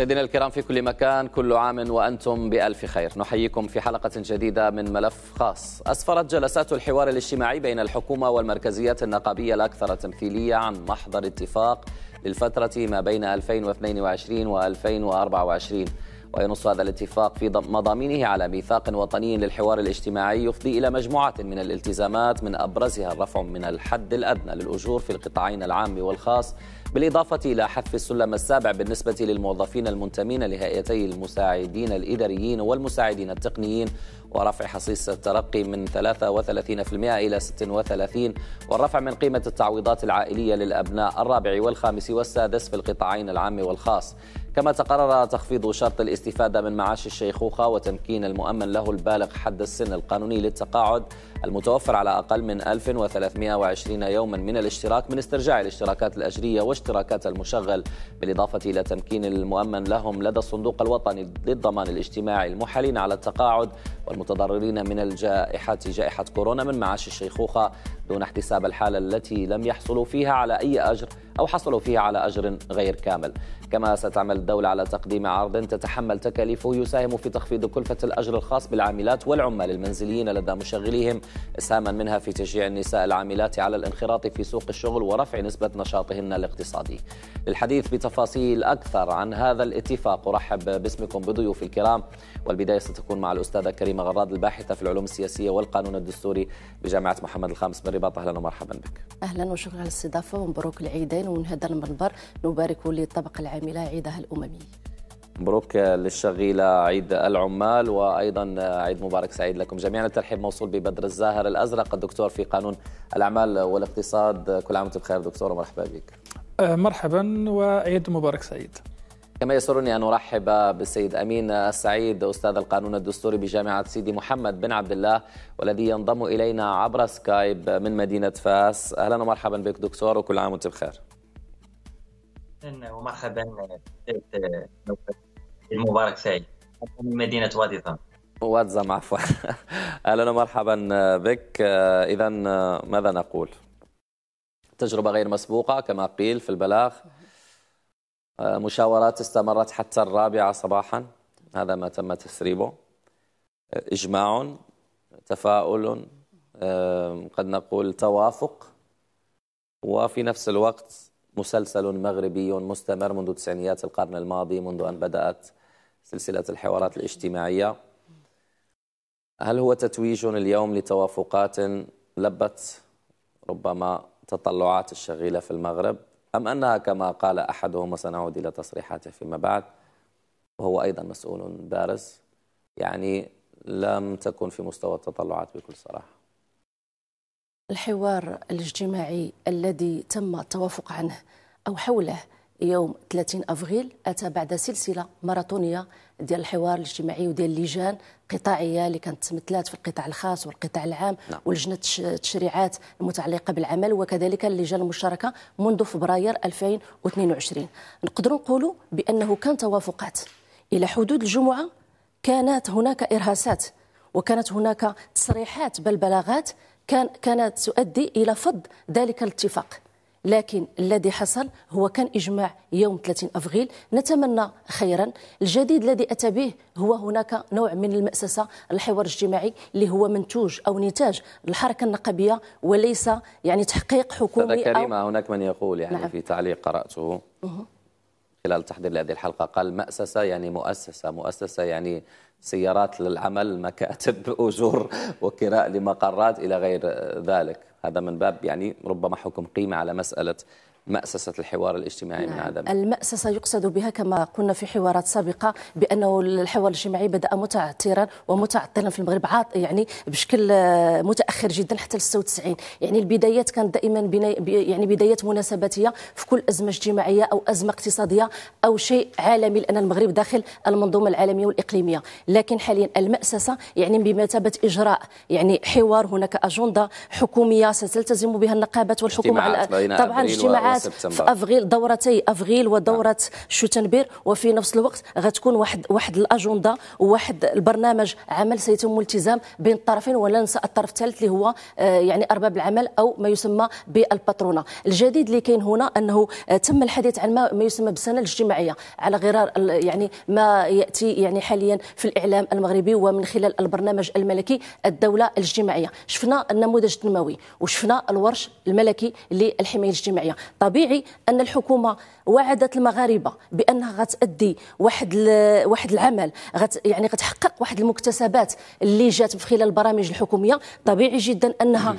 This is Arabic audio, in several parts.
مشاهدينا الكرام في كل مكان كل عام وأنتم بألف خير نحييكم في حلقة جديدة من ملف خاص أسفرت جلسات الحوار الاجتماعي بين الحكومة والمركزيات النقابية الأكثر تمثيلية عن محضر اتفاق للفترة ما بين 2022 و 2024 وينص هذا الاتفاق في مضامينه على ميثاق وطني للحوار الاجتماعي يفضي إلى مجموعة من الالتزامات من أبرزها الرفع من الحد الأدنى للأجور في القطاعين العام والخاص بالإضافة إلى حذف السلم السابع بالنسبة للموظفين المنتمين لهيئتي المساعدين الإداريين والمساعدين التقنيين ورفع حصيص الترقي من 33% إلى 36 والرفع من قيمة التعويضات العائلية للأبناء الرابع والخامس والسادس في القطاعين العام والخاص كما تقرر تخفيض شرط الاستفادة من معاش الشيخوخة وتمكين المؤمن له البالغ حد السن القانوني للتقاعد المتوفر على أقل من 1320 يوما من الاشتراك من استرجاع الاشتراكات الأجرية واشتراكات المشغل بالإضافة إلى تمكين المؤمن لهم لدى الصندوق الوطني للضمان الاجتماعي المحالين على التقاعد والمتضررين من الجائحة جائحة كورونا من معاش الشيخوخة دون احتساب الحالة التي لم يحصلوا فيها على أي أجر أو حصلوا فيها على أجر غير كامل كما ستعمل الدولة على تقديم عرض تتحمل تكاليفه يساهم في تخفيض كلفة الأجر الخاص بالعاملات والعمال المنزليين لدى مشغليهم إسهاما منها في تشجيع النساء العاملات على الانخراط في سوق الشغل ورفع نسبة نشاطهن الاقتصادي للحديث بتفاصيل أكثر عن هذا الاتفاق أرحب باسمكم بضيوف الكرام والبداية ستكون مع الأستاذة كريمة غراد الباحثة في العلوم السياسية والقانون الدستوري بجامعة محمد الخامس من رباط أهلا ومرحبا بك أهلا وشكرا على الاستضافة ومبروك العيدين ومن هذا المنبر نبارك للطبقة العاملة عيدها الأممي مبروك للشغيلة عيد العمال وأيضا عيد مبارك سعيد لكم جميعا الترحيب موصول ببدر الزاهر الأزرق الدكتور في قانون الأعمال والاقتصاد كل عام بخير دكتور ومرحبا بك أه، مرحبا وعيد مبارك سعيد كما يسرني أن أرحب بالسيد أمين السعيد أستاذ القانون الدستوري بجامعة سيدي محمد بن عبد الله والذي ينضم إلينا عبر سكايب من مدينة فاس أهلا ومرحبا بك دكتور وكل عام وأنت بخير ومرحبا المبارك سعيد من مدينه وادي ضم وادي ضم عفوا اهلا ومرحبا بك آه، اذا آه، ماذا نقول؟ تجربه غير مسبوقه كما قيل في البلاغ آه، مشاورات استمرت حتى الرابعه صباحا هذا ما تم تسريبه اجماع تفاؤل قد نقول توافق وفي نفس الوقت مسلسل مغربي مستمر منذ تسعينيات القرن الماضي منذ أن بدأت سلسلة الحوارات الاجتماعية هل هو تتويج اليوم لتوافقات لبت ربما تطلعات الشغيلة في المغرب أم أنها كما قال أحدهم وسنعود إلى تصريحاته فيما بعد وهو أيضا مسؤول بارز يعني لم تكن في مستوى التطلعات بكل صراحة الحوار الاجتماعي الذي تم التوافق عنه أو حوله يوم 30 افريل اتى بعد سلسله ماراثونيه ديال الحوار الاجتماعي وديال اللجان قطاعيه اللي كانت تمثلات في القطاع الخاص والقطاع العام نعم. ولجنه التشريعات المتعلقه بالعمل وكذلك اللجان المشتركه منذ فبراير 2022 نقدروا نقولوا بانه كان توافقات الى حدود الجمعه كانت هناك ارهاسات وكانت هناك تصريحات بل بلاغات كان كانت تؤدي الى فض ذلك الاتفاق لكن الذي حصل هو كان إجماع يوم 30 أفريل نتمنى خيرا الجديد الذي أتى به هو هناك نوع من المأسسة الحوار الاجتماعي اللي هو منتوج أو نتاج الحركة النقبية وليس يعني تحقيق حكومي كريمة أو هناك من يقول يعني نعم. في تعليق قرأته خلال تحضير لهذه الحلقة قال مأسسة يعني مؤسسة مؤسسة يعني سيارات للعمل مكاتب أجور وكراء لمقرات إلى غير ذلك هذا من باب يعني ربما حكم قيمة على مسألة مأسسة الحوار الاجتماعي نعم. من عدم المأسسة يقصد بها كما قلنا في حوارات سابقة بأنه الحوار الاجتماعي بدأ متعثرا ومتعطلا في المغرب عاط يعني بشكل متأخر جدا حتى ال 96 يعني البدايات كانت دائما بني يعني بدايات مناسباتية في كل أزمة اجتماعية أو أزمة اقتصادية أو شيء عالمي لأن المغرب داخل المنظومة العالمية والإقليمية لكن حاليا المأسسة يعني بمثابة إجراء يعني حوار هناك أجندة حكومية ستلتزم بها النقابات والحكومة طبعا اجتماعات الاجتماعات في افريل دورتي افريل ودوره نعم. شوتنبير شتنبير وفي نفس الوقت غتكون واحد واحد الاجنده وواحد البرنامج عمل سيتم التزام بين الطرفين ولا ننسى الطرف الثالث اللي هو آه، يعني ارباب العمل او ما يسمى بالباترونا الجديد اللي كاين هنا انه آه، تم الحديث عن ما يسمى بالسنه الاجتماعيه على غرار يعني ما ياتي يعني حاليا في الاعلام المغربي ومن خلال البرنامج الملكي الدوله الاجتماعيه شفنا النموذج التنموي وشفنا الورش الملكي للحمايه الاجتماعيه طبيعي أن الحكومة وعدت المغاربه بانها غتادي واحد واحد العمل غت يعني غتحقق واحد المكتسبات اللي جات في خلال البرامج الحكوميه طبيعي جدا انها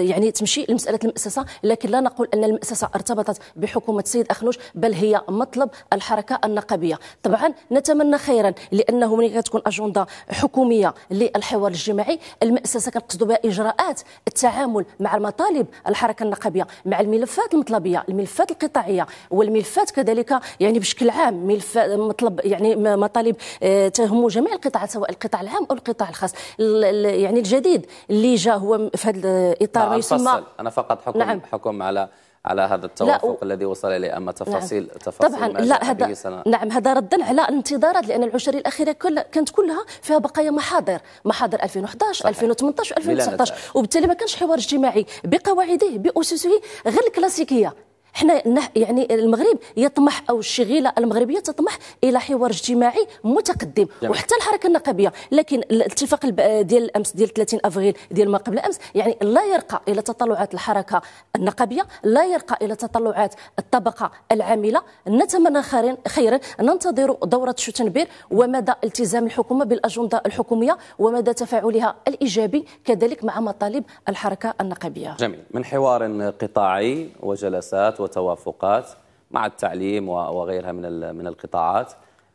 يعني تمشي لمساله المؤسسه لكن لا نقول ان المؤسسه ارتبطت بحكومه السيد اخنوش بل هي مطلب الحركه النقبيه طبعا نتمنى خيرا لانه ملي كتكون اجنده حكوميه للحوار الجماعي المؤسسه كنقصدوا بها اجراءات التعامل مع المطالب الحركه النقبيه مع الملفات المطلبيه الملفات القطاعيه والملفات كذلك يعني بشكل عام ملف مطلب يعني مطالب آه، تهم جميع القطاعات سواء القطاع العام او القطاع الخاص يعني الجديد اللي جا هو في هذا الاطار نعم، ما يسمى انا فقط حكم نعم. حكم على على هذا التوافق و... الذي وصل اليه اما تفاصيل نعم. تفاصيل طبعا لا هذا نعم هذا ردا على الانتظارات لان العشريه الاخيره كل كانت كلها فيها بقايا محاضر محاضر 2011 2018 و2019 وبالتالي ما كانش حوار اجتماعي بقواعده باسسه غير الكلاسيكيه حنا يعني المغرب يطمح او الشغيله المغربيه تطمح الى حوار اجتماعي متقدم جميل. وحتى الحركه النقابيه لكن الاتفاق ديال امس ديال 30 افريل ديال ما قبل امس يعني لا يرقى الى تطلعات الحركه النقابيه لا يرقى الى تطلعات الطبقه العامله نتمنى خيرا ننتظر دوره شتنبير ومدى التزام الحكومه بالاجنده الحكوميه ومدى تفاعلها الايجابي كذلك مع مطالب الحركه النقابيه جميل من حوار قطاعي وجلسات وتوافقات مع التعليم وغيرها من من القطاعات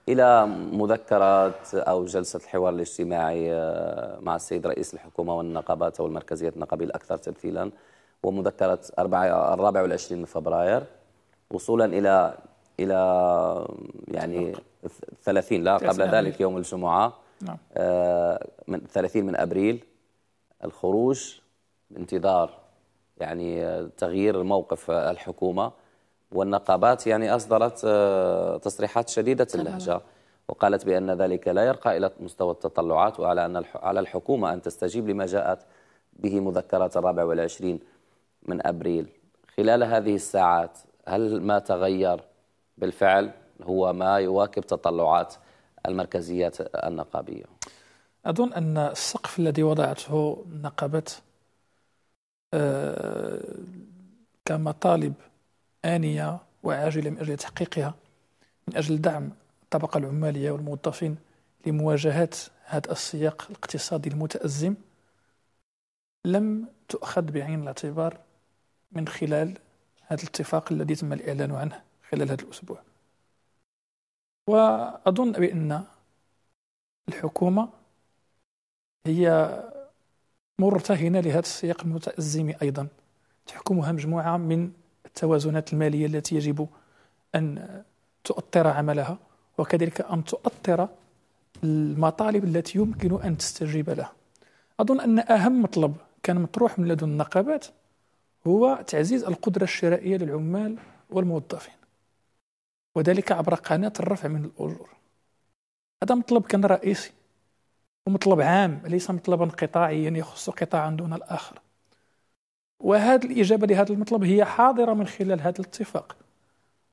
الى مذكرات او جلسه الحوار الاجتماعي آه، مع السيد رئيس الحكومه والنقابات او المركزيات النقابيه الاكثر تمثيلا ومذكره 4 24 من فبراير وصولا الى الى يعني 30 لا قبل ذلك يوم الجمعه نعم. آه، من 30 من ابريل الخروج انتظار يعني آه، تغيير موقف آه، الحكومة والنقابات يعني أصدرت آه، تصريحات شديدة اللهجة وقالت بأن ذلك لا يرقى إلى مستوى التطلعات وعلى أن على الحكومة أن تستجيب لما جاءت به مذكرات الرابع والعشرين من أبريل خلال هذه الساعات هل ما تغير بالفعل هو ما يواكب تطلعات المركزيات النقابية؟ أظن أن السقف الذي وضعته نقابة آه، كمطالب آنية وعاجلة من أجل تحقيقها من أجل دعم الطبقة العمالية والموظفين لمواجهة هذا السياق الاقتصادي المتأزم لم تؤخذ بعين الاعتبار من خلال هذا الاتفاق الذي تم الإعلان عنه خلال هذا الأسبوع وأظن بأن الحكومة هي مرتهنة لهذا السياق المتأزم أيضا تحكمها مجموعة من التوازنات المالية التي يجب أن تؤطر عملها وكذلك أن تؤطر المطالب التي يمكن أن تستجيب لها أظن أن أهم مطلب كان مطروح من لدن النقابات هو تعزيز القدرة الشرائية للعمال والموظفين وذلك عبر قناة الرفع من الأجور هذا مطلب كان رئيسي ومطلب عام ليس مطلبا قطاعيا يعني يخص قطاع دون الآخر وهذه الإجابة لهذا المطلب هي حاضرة من خلال هذا الاتفاق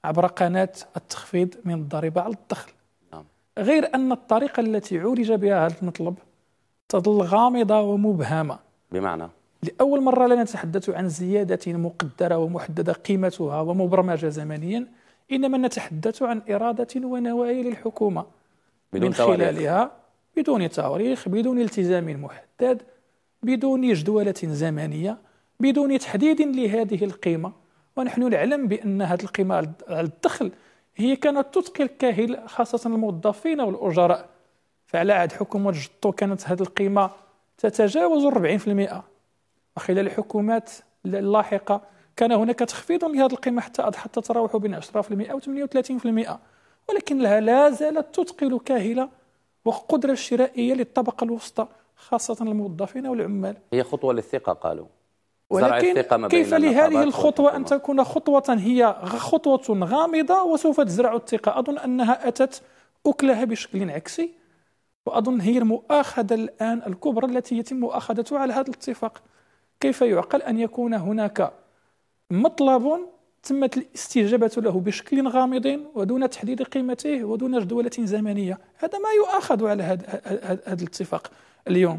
عبر قناة التخفيض من الضريبة على الدخل نعم. غير أن الطريقة التي عولج بها هذا المطلب تظل غامضة ومبهمة بمعنى لأول مرة لا نتحدث عن زيادة مقدرة ومحددة قيمتها ومبرمجة زمنيا إنما نتحدث عن إرادة ونوايا للحكومة من خلالها بدون تواريخ بدون التزام محدد بدون جدولة زمنية بدون تحديد لهذه القيمة ونحن نعلم بأن هذه القيمة على الدخل هي كانت تتقي الكاهل خاصة الموظفين والأجراء فعلى عهد حكومة جطو كانت هذه القيمة تتجاوز 40% وخلال الحكومات اللاحقة كان هناك تخفيض لهذه القيمة حتى أضحت تتراوح بين 10% و 38% ولكن لا زالت تتقل كاهلة والقدرة الشرائية للطبقة الوسطى خاصة الموظفين والعمال هي خطوة للثقة قالوا ولكن الثقة كيف لهذه الخطوة أن تكون خطوة هي خطوة غامضة وسوف تزرع الثقة أظن أنها أتت أكلها بشكل عكسي وأظن هي المؤاخذة الآن الكبرى التي يتم مؤاخذتها على هذا الاتفاق كيف يعقل أن يكون هناك مطلب تمت الاستجابة له بشكل غامض ودون تحديد قيمته ودون جدولة زمنية هذا ما يؤاخذ على هذا الاتفاق اليوم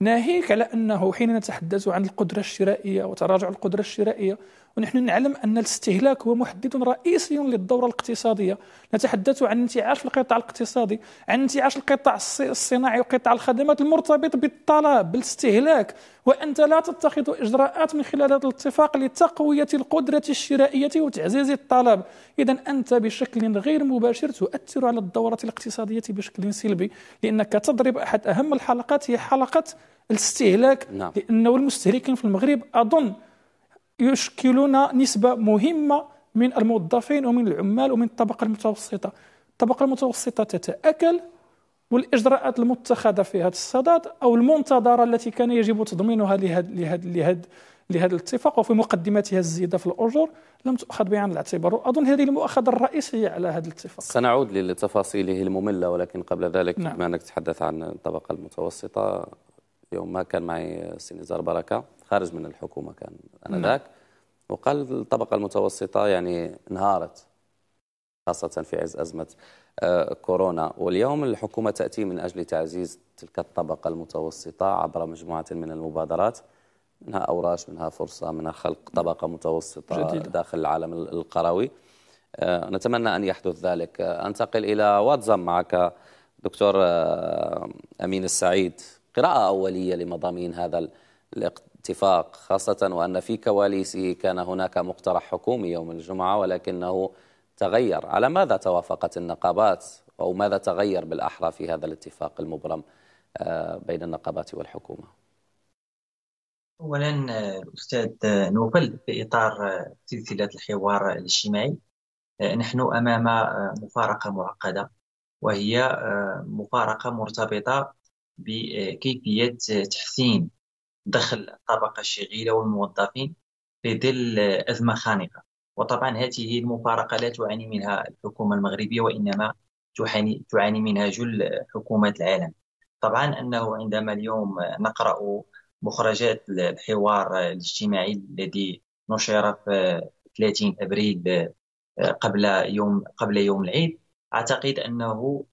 ناهيك على أنه حين نتحدث عن القدرة الشرائية وتراجع القدرة الشرائية ونحن نعلم أن الاستهلاك هو محدد رئيسي للدورة الاقتصادية نتحدث عن انتعاش القطاع الاقتصادي عن انتعاش القطاع الصناعي وقطاع الخدمات المرتبط بالطلب بالاستهلاك وأنت لا تتخذ إجراءات من خلال هذا الاتفاق لتقوية القدرة الشرائية وتعزيز الطلب إذا أنت بشكل غير مباشر تؤثر على الدورة الاقتصادية بشكل سلبي لأنك تضرب أحد أهم الحلقات هي حلقة الاستهلاك نعم. لأنه المستهلكين في المغرب أظن يشكلون نسبة مهمة من الموظفين ومن العمال ومن الطبقة المتوسطة الطبقة المتوسطة تتأكل والإجراءات المتخذة في هذا الصدد أو المنتظرة التي كان يجب تضمينها لهذا لهذا لهذا لهذا الاتفاق وفي مقدمتها الزيادة في الأجور لم تؤخذ بعين الاعتبار وأظن هذه المؤخذة الرئيسية على هذا الاتفاق سنعود لتفاصيله المملة ولكن قبل ذلك نعم. بما أنك تتحدث عن الطبقة المتوسطة يوم ما كان معي السنزار بركه خارج من الحكومه كان انا نعم. ذاك وقال الطبقه المتوسطه يعني انهارت خاصه في عز ازمه آه، كورونا واليوم الحكومه تاتي من اجل تعزيز تلك الطبقه المتوسطه عبر مجموعه من المبادرات منها اوراش منها فرصه منها خلق طبقه متوسطه جديدة. داخل العالم القروي آه، نتمنى ان يحدث ذلك آه، انتقل الى واتزام معك دكتور امين السعيد قراءة أولية لمضامين هذا الاتفاق خاصة وأن في كواليسه كان هناك مقترح حكومي يوم الجمعة ولكنه تغير على ماذا توافقت النقابات أو ماذا تغير بالأحرى في هذا الاتفاق المبرم آه، بين النقابات والحكومة أولا الأستاذ آه، آه، نوبل في إطار سلسلة الحوار الاجتماعي نحن أمام مفارقة معقدة وهي مفارقة مرتبطة بكيفية تحسين دخل الطبقة الشغيلة والموظفين في ظل أزمة خانقة وطبعا هذه المفارقة لا تعاني منها الحكومة المغربية وإنما تعاني, تعاني منها جل حكومات العالم طبعا أنه عندما اليوم نقرأ مخرجات الحوار الاجتماعي الذي نشر في 30 أبريل قبل يوم قبل يوم العيد أعتقد أنه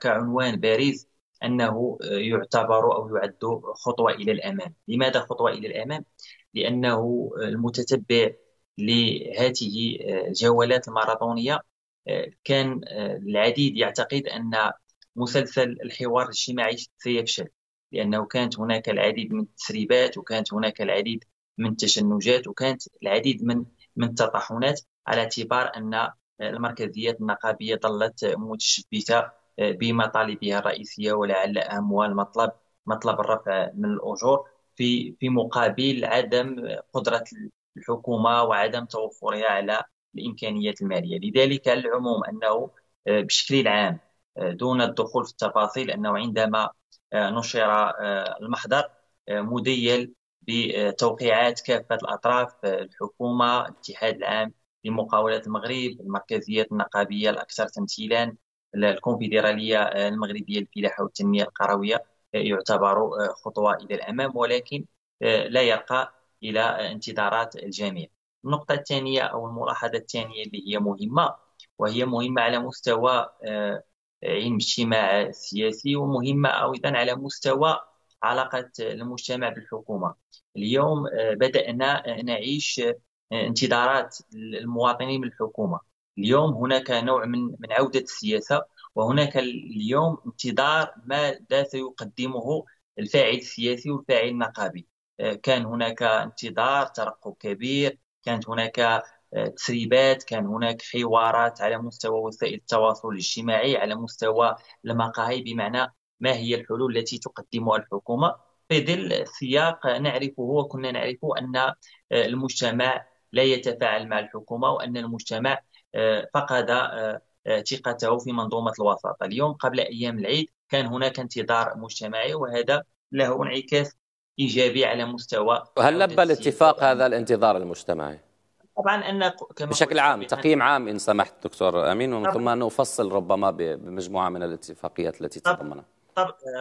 كعنوان بارز انه آه، يعتبر او يعد خطوه الى الامام، لماذا خطوه الى الامام؟ لانه آه، المتتبع لهذه الجولات آه، الماراثونيه كان العديد يعتقد ان مسلسل الحوار الاجتماعي سيفشل لانه كانت هناك العديد من التسريبات وكانت هناك العديد من التشنجات وكانت العديد من من التطاحنات على اعتبار ان المركزيات النقابيه ظلت متشبثه بمطالبها الرئيسيه ولعل اهمها المطلب مطلب الرفع من الاجور في في مقابل عدم قدره الحكومه وعدم توفرها على الامكانيات الماليه لذلك العموم انه آه، بشكل عام آه، دون الدخول في التفاصيل انه عندما آه، نشر المحضر مديل بتوقيعات كافه الاطراف الحكومه الاتحاد العام لمقاولات المغرب المركزيه النقابيه الاكثر تمثيلا الكونفدراليه آه، المغربيه للفلاحه والتنميه القرويه آه، يعتبر آه، خطوه الى الامام ولكن لا يرقى الى انتظارات الجميع. النقطه الثانيه او الملاحظه الثانيه اللي هي مهمه وهي مهمه على مستوى علم الاجتماع السياسي ومهمه ايضا على مستوى علاقه المجتمع بالحكومه. اليوم بدانا نعيش انتظارات المواطنين من الحكومه اليوم هناك نوع من من عوده السياسه وهناك اليوم انتظار ماذا سيقدمه الفاعل السياسي والفاعل النقابي آه، كان هناك انتظار ترقب كبير كانت هناك آه، تسريبات كان هناك حوارات على مستوى وسائل التواصل الاجتماعي على مستوى المقاهي بمعنى ما هي الحلول التي تقدمها الحكومه في ظل سياق نعرفه وكنا نعرف ان آه، المجتمع لا يتفاعل مع الحكومه وان المجتمع آه، فقد آه، آه، ثقته في منظومه الوساطه اليوم قبل ايام العيد كان هناك انتظار مجتمعي وهذا له انعكاس ايجابي على مستوى هل لبى الاتفاق هذا الانتظار المجتمعي؟ طبعا ان كما بشكل عام تقييم عام ان سمحت دكتور امين ومن ثم نفصل ربما بمجموعه من الاتفاقيات التي تضمنها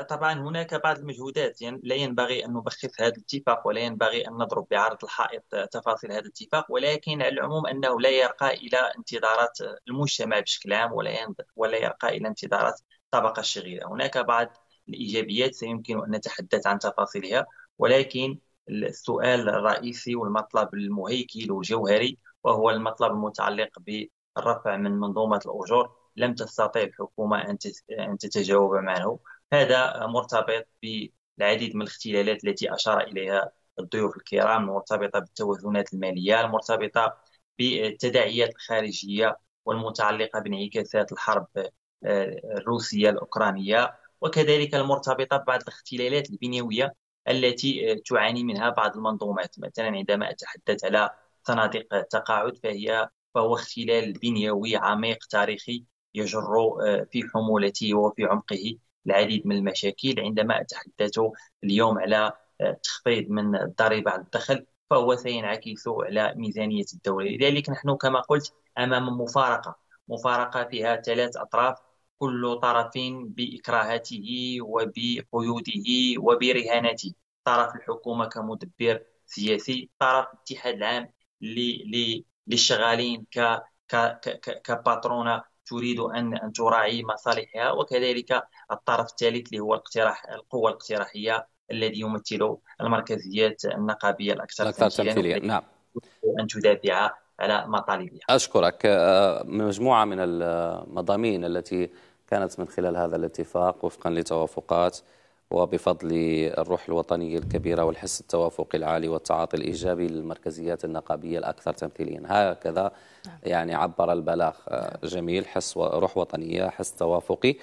طبعا هناك بعض المجهودات يعني لا ينبغي أن نبخس هذا الاتفاق ولا ينبغي أن نضرب بعرض الحائط آه، تفاصيل هذا الاتفاق ولكن على العموم أنه لا يرقى إلى انتظارات المجتمع بشكل عام ولا ولا يرقى إلى انتظارات الطبقة الشغيره هناك بعض الإيجابيات سيمكن أن نتحدث عن تفاصيلها ولكن السؤال الرئيسي والمطلب المهيكل والجوهري وهو المطلب المتعلق بالرفع من منظومة الأجور لم تستطع الحكومة أن تتجاوب معه هذا مرتبط بالعديد من الاختلالات التي أشار إليها الضيوف الكرام المرتبطة بالتوازنات المالية المرتبطة بالتداعيات الخارجية والمتعلقة بانعكاسات الحرب آه، الروسية الأوكرانية وكذلك المرتبطة ببعض الاختلالات البنيوية التي آه، تعاني منها بعض المنظومات مثلا عندما أتحدث على صناديق التقاعد فهي فهو اختلال بنيوي عميق تاريخي يجر آه، في حمولته وفي عمقه العديد من المشاكل عندما أتحدث اليوم على آه، تخفيض من الضريبة على الدخل فهو سينعكس على ميزانية الدولة لذلك نحن كما قلت أمام مفارقة مفارقة فيها ثلاث أطراف كل طرف بإكراهاته وبقيوده وبرهانته طرف الحكومة كمدبر سياسي طرف الاتحاد العام للشغالين كباترونة تريد ان ان تراعي مصالحها وكذلك الطرف الثالث اللي هو الاقتراح القوه الاقتراحيه الذي يمثل المركزيات النقابيه الاكثر تمثيليا نعم ان تدافع على مطالبها اشكرك آه، مجموعه من المضامين التي كانت من خلال هذا الاتفاق وفقا لتوافقات وبفضل الروح الوطنية الكبيرة والحس التوافقي العالي والتعاطي الإيجابي للمركزيات النقابية الأكثر تمثيليا هكذا يعني عبر البلاغ جميل حس روح وطنية حس توافقي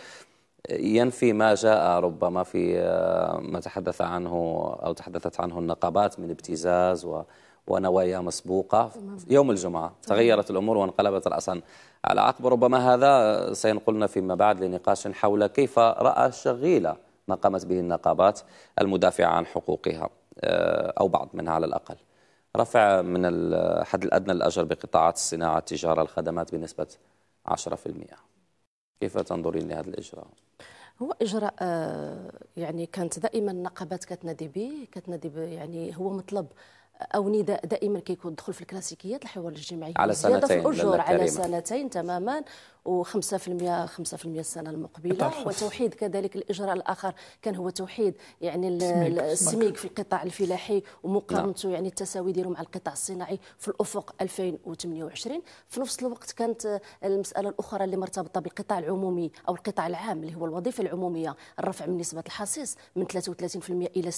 ينفي ما جاء ربما في ما تحدث عنه أو تحدثت عنه النقابات من ابتزاز و ونوايا مسبوقة يوم الجمعة تغيرت الأمور وانقلبت رأسا على عقب ربما هذا سينقلنا فيما بعد لنقاش حول كيف رأى الشغيلة ما قامت به النقابات المدافعة عن حقوقها آه، أو بعض منها على الأقل رفع من الحد الأدنى للأجر بقطاعات الصناعة التجارة الخدمات بنسبة 10% كيف تنظرين لهذا الإجراء؟ هو اجراء آه، يعني كانت دائما النقابات كتنادي به كتنادي يعني هو مطلب او نداء دائما كيكون دخل في الكلاسيكيات الحوار الاجتماعي على سنتين في الاجور على سنتين تماما و5% 5% السنه المقبله وتوحيد كذلك الاجراء الاخر كان هو توحيد يعني السميك في القطاع الفلاحي نعم. ومقارنته يعني التساوي ديالو مع القطاع الصناعي في الافق 2028 في نفس الوقت كانت المساله الاخرى اللي مرتبطه بالقطاع العمومي او القطاع العام اللي هو الوظيفه العموميه الرفع من نسبه الحصيص من 33% الى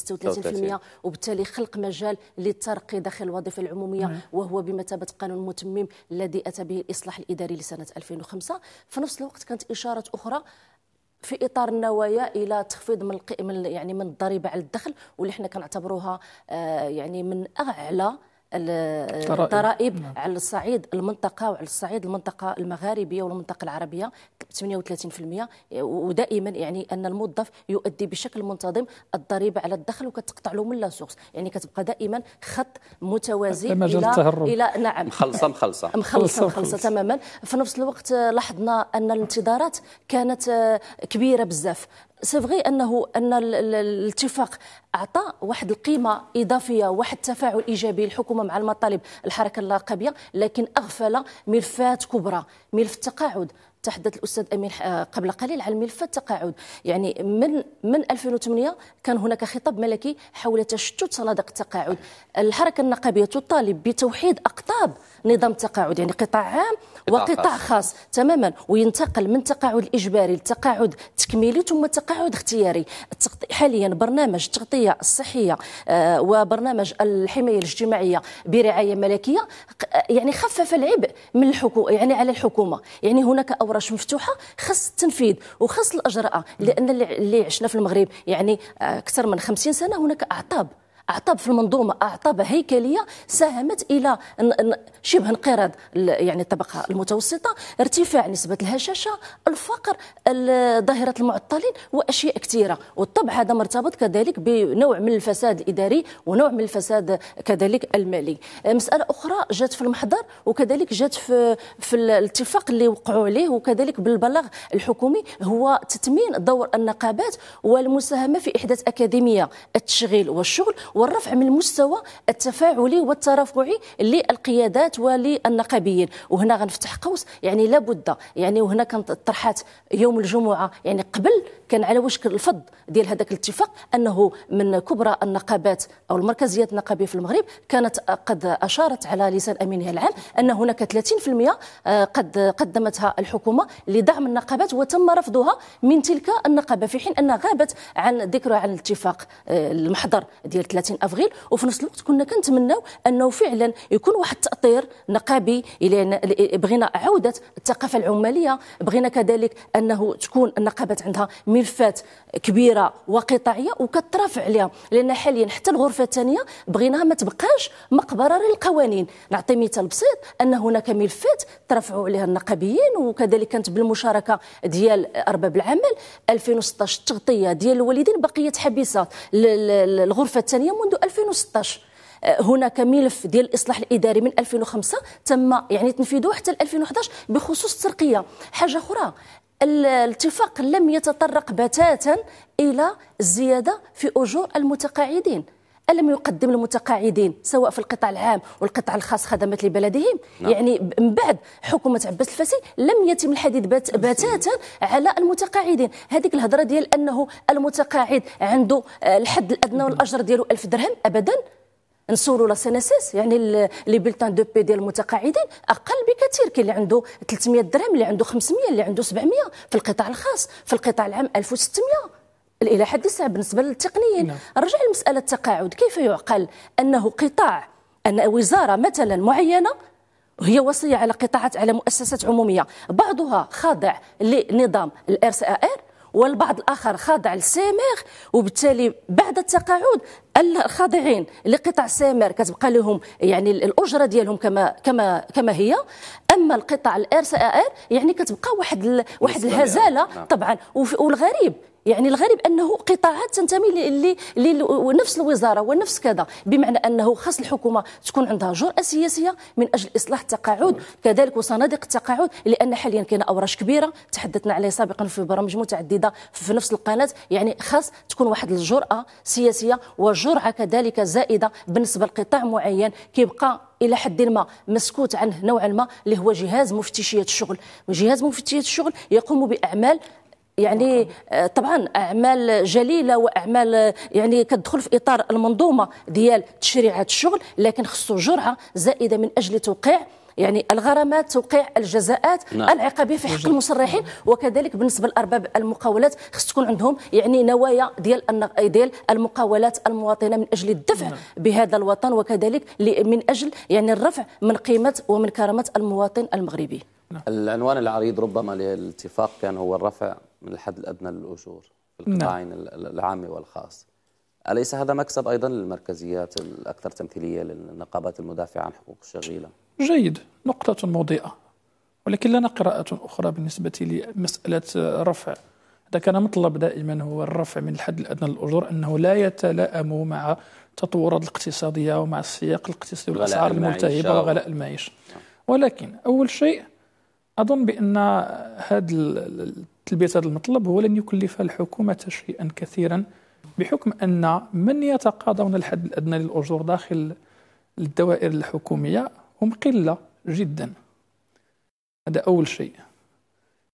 36% وبالتالي خلق مجال للترقي داخل الوظيفه العموميه نعم. وهو بمثابه قانون متمم الذي اتى به الاصلاح الاداري لسنه 2005 في نفس الوقت كانت اشارات اخرى في اطار النوايا الى تخفيض من يعني من الضريبه على الدخل واللي حنا كنعتبروها آه، يعني من اعلى الضرائب نعم. على الصعيد المنطقه وعلى الصعيد المنطقه المغاربيه والمنطقه العربيه 38% ودائما يعني ان الموظف يؤدي بشكل منتظم الضريبه على الدخل وكتقطع له من لا سورس يعني كتبقى دائما خط متوازي الى التهرب. الى نعم مخلصه مخلصه مخلصه مخلصه تماما في نفس الوقت لاحظنا ان الانتظارات كانت كبيره بزاف سيفغي انه ان الاتفاق اعطى واحد القيمه اضافيه واحد التفاعل ايجابي للحكومه مع المطالب الحركه اللاقبيه لكن اغفل ملفات كبرى ملف التقاعد تحدث الاستاذ امين آه، قبل قليل عن ملف التقاعد يعني من من 2008 كان هناك خطاب ملكي حول تشتت صناديق التقاعد الحركه النقابيه تطالب بتوحيد اقطاب نظام تقاعد يعني قطاع عام وقطاع خاص تماما وينتقل من التقاعد الاجباري للتقاعد التكميلي ثم التقاعد اختياري حاليا برنامج التغطيه الصحيه آه، وبرنامج الحمايه الاجتماعيه برعايه ملكيه آه، يعني خفف العبء من الحكومه يعني على الحكومه يعني هناك اوراش مفتوحه خص التنفيذ وخص الاجراء لان اللي عشنا في المغرب يعني آه، اكثر من 50 سنه هناك اعطاب اعطاب في المنظومه اعطاب هيكليه ساهمت الى شبه انقراض يعني الطبقه المتوسطه ارتفاع نسبه الهشاشه الفقر ظاهره المعطلين واشياء كثيره والطبع هذا مرتبط كذلك بنوع من الفساد الاداري ونوع من الفساد كذلك المالي مساله اخرى جات في المحضر وكذلك جات في في الاتفاق اللي وقعوا عليه وكذلك بالبلاغ الحكومي هو تتمين دور النقابات والمساهمه في احداث اكاديميه التشغيل والشغل والرفع من المستوى التفاعلي والترافعي للقيادات وللنقابيين وهنا غنفتح قوس يعني لابد يعني وهنا كانت طرحات يوم الجمعه يعني قبل كان على وشك الفض ديال هذاك الاتفاق انه من كبرى النقابات او المركزيات النقابيه في المغرب كانت قد اشارت على لسان امينها العام ان هناك 30% آه، قد قدمتها الحكومه لدعم النقابات وتم رفضها من تلك النقابه في حين ان غابت عن ذكرها عن الاتفاق آه، المحضر ديال 30 افريل وفي نفس الوقت كنا كنتمناو انه فعلا يكون واحد التاطير نقابي بغينا عوده الثقافه العماليه بغينا كذلك انه تكون النقابات عندها من ملفات كبيره وقطاعيه وكترافع عليها لان حاليا حتى الغرفه الثانيه بغيناها ما تبقاش مقبره للقوانين نعطي مثال بسيط ان هناك ملفات ترفعوا عليها النقابيين وكذلك كانت بالمشاركه ديال ارباب العمل 2016 التغطيه ديال الوالدين بقيت حبيسه الغرفه الثانيه منذ 2016 آه، هناك ملف ديال الاصلاح الاداري من 2005 تم يعني تنفيذه حتى 2011 بخصوص الترقيه حاجه اخرى الاتفاق لم يتطرق بتاتا الى الزياده في اجور المتقاعدين ألم يقدم المتقاعدين سواء في القطاع العام والقطاع الخاص خدمات لبلدهم نعم. يعني من بعد حكومة عباس الفاسي لم يتم الحديث بات بتاتا على المتقاعدين هذيك الهضرة ديال أنه المتقاعد عنده آه، الحد الأدنى والأجر ديالو ألف درهم أبدا نصوروا لا سي ان اس اس يعني لي بلتان دو بي ديال المتقاعدين اقل بكثير كاين اللي عنده 300 درهم اللي عنده 500 اللي عنده 700 في القطاع الخاص في القطاع العام 1600 الى حد الساعه بالنسبه للتقنيين نعم. رجع لمساله التقاعد كيف يعقل انه قطاع ان وزاره مثلا معينه هي وصية على قطاعات على مؤسسات عمومية بعضها خاضع لنظام الار سي ار والبعض الآخر خاضع للسامر وبالتالي بعد التقاعد الخاضعين لقطع سامر كتبقى لهم يعني الاجره ديالهم كما كما كما هي اما القطع الار سي يعني كتبقى واحد ال... واحد الهزاله نعم. طبعا والغريب يعني الغريب انه قطاعات تنتمي لنفس الوزاره ونفس كذا بمعنى انه خاص الحكومه تكون عندها جرأه سياسيه من اجل اصلاح التقاعد كذلك وصناديق التقاعد لان حاليا كاين اوراش كبيره تحدثنا عليه سابقا في برامج متعدده في نفس القناه يعني خاص تكون واحد الجرأه سياسيه وجرعه كذلك زائده بالنسبه لقطاع معين كيبقى الى حد ما مسكوت عنه نوعا ما اللي هو جهاز مفتشيه الشغل وجهاز مفتشيه الشغل يقوم باعمال يعني آه، طبعا اعمال جليله واعمال آه، يعني كتدخل في اطار المنظومه ديال تشريعات الشغل لكن خصو جرعه زائده من اجل توقيع يعني الغرامات توقيع الجزاءات نعم. العقابيه في حق المصرحين نعم. وكذلك بالنسبه لارباب المقاولات خص تكون عندهم يعني نوايا ديال آه، ديال المقاولات المواطنه من اجل الدفع نعم. بهذا الوطن وكذلك من اجل يعني الرفع من قيمه ومن كرامه المواطن المغربي نعم. العنوان العريض ربما للاتفاق كان هو الرفع من الحد الأدنى للأجور في نعم. القطاعين العام والخاص أليس هذا مكسب أيضا للمركزيات الأكثر تمثيلية للنقابات المدافعة عن حقوق الشغيلة جيد نقطة مضيئه ولكن لنا قراءة أخرى بالنسبة لمسألة رفع هذا كان مطلب دائما هو الرفع من الحد الأدنى للأجور أنه لا يتلائم مع التطورات الاقتصادية ومع السياق الاقتصادي والأسعار الملتهبه وغلاء المعيشه ولكن أول شيء أظن بأن هذا تلبية هذا المطلب هو لن يكلف الحكومة شيئا كثيرا بحكم أن من يتقاضون الحد الأدنى للأجور داخل الدوائر الحكومية هم قلة جدا هذا أول شيء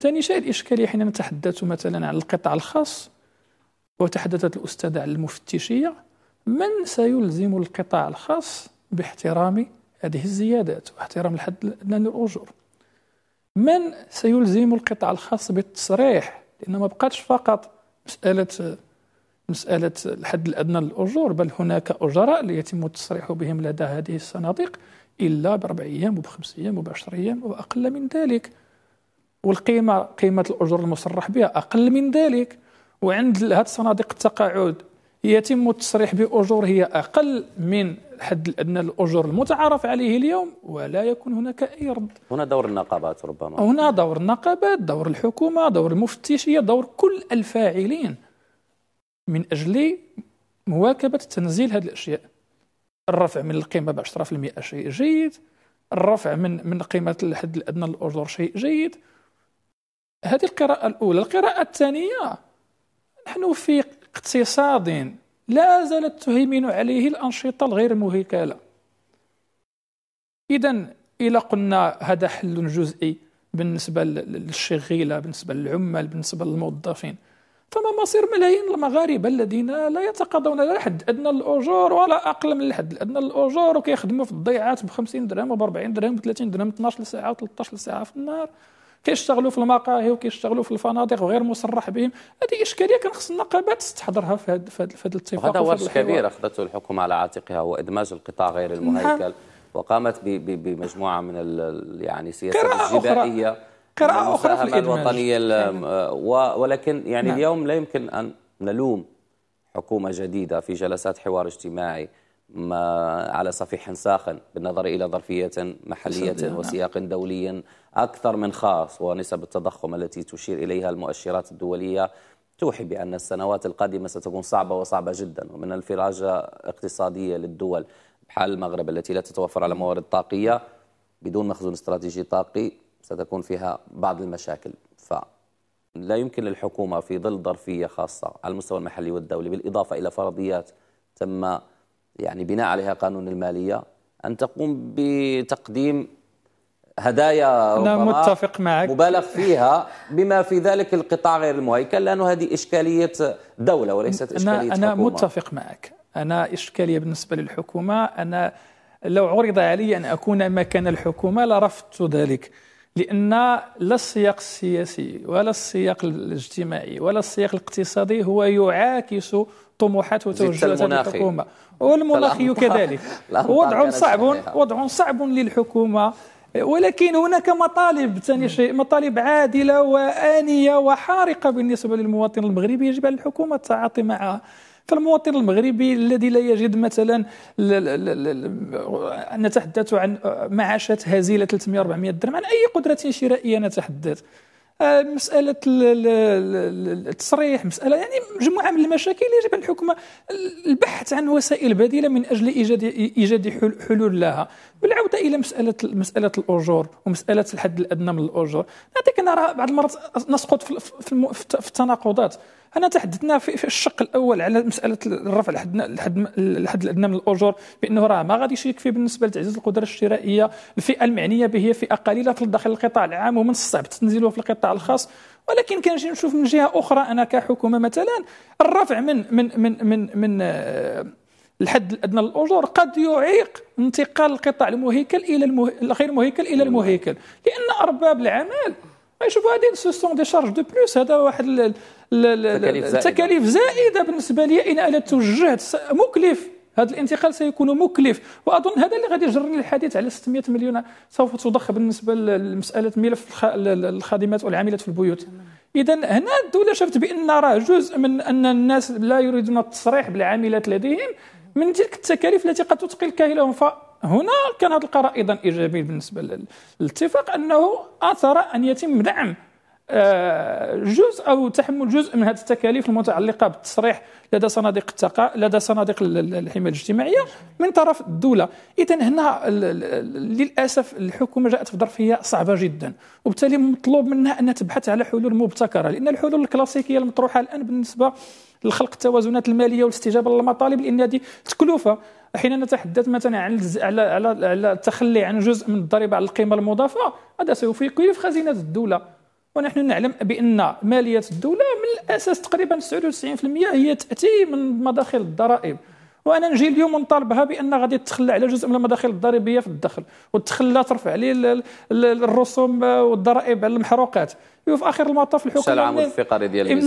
ثاني شيء الإشكالية حين نتحدث مثلا عن القطاع الخاص وتحدثت الأستاذة عن المفتشية من سيلزم القطاع الخاص باحترام هذه الزيادات واحترام الحد الأدنى للأجور من سيلزم القطاع الخاص بالتصريح لأنه ما بقاتش فقط مسألة مسألة الحد الأدنى للأجور بل هناك أجراء يتم التصريح بهم لدى هذه الصناديق إلا بأربع أيام وبخمس أيام وبعشر أيام وأقل من ذلك والقيمة قيمة الأجور المصرح بها أقل من ذلك وعند هذه الصناديق التقاعد يتم التصريح بأجور هي أقل من الحد الأدنى للأجور المتعارف عليه اليوم ولا يكون هناك أي رد هنا دور النقابات ربما هنا دور النقابات دور الحكومة دور المفتشية دور كل الفاعلين من أجل مواكبة تنزيل هذه الأشياء الرفع من القيمة ب 10% شيء جيد الرفع من من قيمة الحد الأدنى للأجور شيء جيد هذه القراءة الأولى القراءة الثانية نحن في اقتصاد لا زالت تهيمن عليه الأنشطة الغير مهيكلة إذا إلى قلنا هذا حل جزئي بالنسبة للشغيلة بالنسبة للعمال بالنسبة للموظفين فما مصير ملايين المغاربه الذين لا يتقاضون لا حد ادنى الاجور ولا اقل من الحد الادنى الاجور وكيخدموا في الضيعات ب 50 درهم و 40 درهم و 30 درهم 12 ساعه و 13 ساعه في النهار كيشتغلوا في المقاهي وكيشتغلوا في الفنادق وغير مصرح بهم هذه اشكاليه كان خص النقابات تستحضرها في هذا في هذا الاتفاق هذا ورش كبير اخذته الحكومه على عاتقها وادماج القطاع غير نعم. المهيكل وقامت بمجموعه من يعني السياسات الجبائيه قراءه اخرى في الادماج الوطنيه نعم. ولكن يعني نعم. اليوم لا يمكن ان نلوم حكومه جديده في جلسات حوار اجتماعي ما على صفيح ساخن بالنظر إلى ظرفية محلية نعم. وسياق دولي أكثر من خاص ونسب التضخم التي تشير إليها المؤشرات الدولية توحي بأن السنوات القادمة ستكون صعبة وصعبة جدا ومن الفراجة اقتصادية للدول بحال المغرب التي لا تتوفر على موارد طاقية بدون مخزون استراتيجي طاقي ستكون فيها بعض المشاكل ف لا يمكن للحكومة في ظل ظرفية خاصة على المستوى المحلي والدولي بالإضافة إلى فرضيات تم يعني بناء عليها قانون المالية أن تقوم بتقديم هدايا أنا متفق معك مبالغ فيها بما في ذلك القطاع غير المهيكل لأنه هذه إشكالية دولة وليست إشكالية أنا, أنا متفق معك أنا إشكالية بالنسبة للحكومة أنا لو عرض علي أن أكون مكان الحكومة لرفضت ذلك لأن لا السياق السياسي ولا السياق الاجتماعي ولا السياق الاقتصادي هو يعاكس طموحات وتوجهات الحكومة والمناخي كذلك وضع صعب وضع صعب للحكومة ولكن هناك مطالب ثاني شيء مطالب عادلة وآنية وحارقة بالنسبة للمواطن المغربي يجب على الحكومة التعاطي معها فالمواطن المغربي الذي لا يجد مثلا نتحدث عن معاشات هزيله 300 400 درهم عن اي قدره شرائيه نتحدث آه، مساله التصريح مساله يعني مجموعه من المشاكل يجب الحكومه البحث عن وسائل بديله من اجل ايجاد ايجاد حلول لها بالعوده الى مساله مساله الاجور ومساله الحد الادنى من الاجور نعطيك انا راه بعض المرات نسقط في, في, في التناقضات انا تحدثنا في, في الشق الاول على مساله الرفع الحد الحد الحد الادنى من الاجور بانه راه ما غاديش يكفي بالنسبه لتعزيز القدره الشرائيه الفئه المعنيه به فئه قليله في داخل القطاع العام ومن الصعب تنزيله في القطاع الخاص ولكن كنجي نشوف من جهه اخرى انا كحكومه مثلا الرفع من من من من, من, من آه، الحد الادنى للاجور قد يعيق انتقال القطاع المهيكل الى المه... الغير مهيكل الى المهيكل لان ارباب العمل يشوفوا هذه سوستون دي شارج دو بلوس هذا واحد التكاليف زائده بالنسبه لي ان انا توجهت مكلف هذا الانتقال سيكون مكلف واظن هذا اللي غادي يجري الحديث على 600 مليون سوف تضخ بالنسبه لمساله ملف الخادمات والعاملات في البيوت اذا هنا الدوله شافت بان راه جزء من ان الناس لا يريدون التصريح بالعاملات لديهم من تلك التكاليف التي قد تثقل كاهلهم فهنا كان هذا القرار ايضا ايجابي بالنسبه للاتفاق انه اثر ان يتم دعم آه، جزء او تحمل جزء من هذه التكاليف المتعلقه بالتصريح لدى صناديق التقا... لدى صناديق الحمايه الاجتماعيه من طرف الدوله اذا هنا للاسف الحكومه جاءت في ظرفيه صعبه جدا وبالتالي مطلوب منها ان تبحث على حلول مبتكره لان الحلول الكلاسيكيه المطروحه الان بالنسبه لخلق التوازنات الماليه والاستجابه للمطالب لان هذه تكلفه حين نتحدث مثلا عن على على على التخلي عن جزء من الضريبه على القيمه المضافه هذا سوف يكلف خزينه الدوله ونحن نعلم بان ماليه الدوله من الاساس تقريبا 99% هي تاتي من مداخل الضرائب وانا نجي اليوم ونطالبها بان غادي تتخلى على جزء من المداخل الضريبيه في الدخل وتخلى ترفع لي الرسوم والضرائب على المحروقات وفي اخر المطاف الحكومه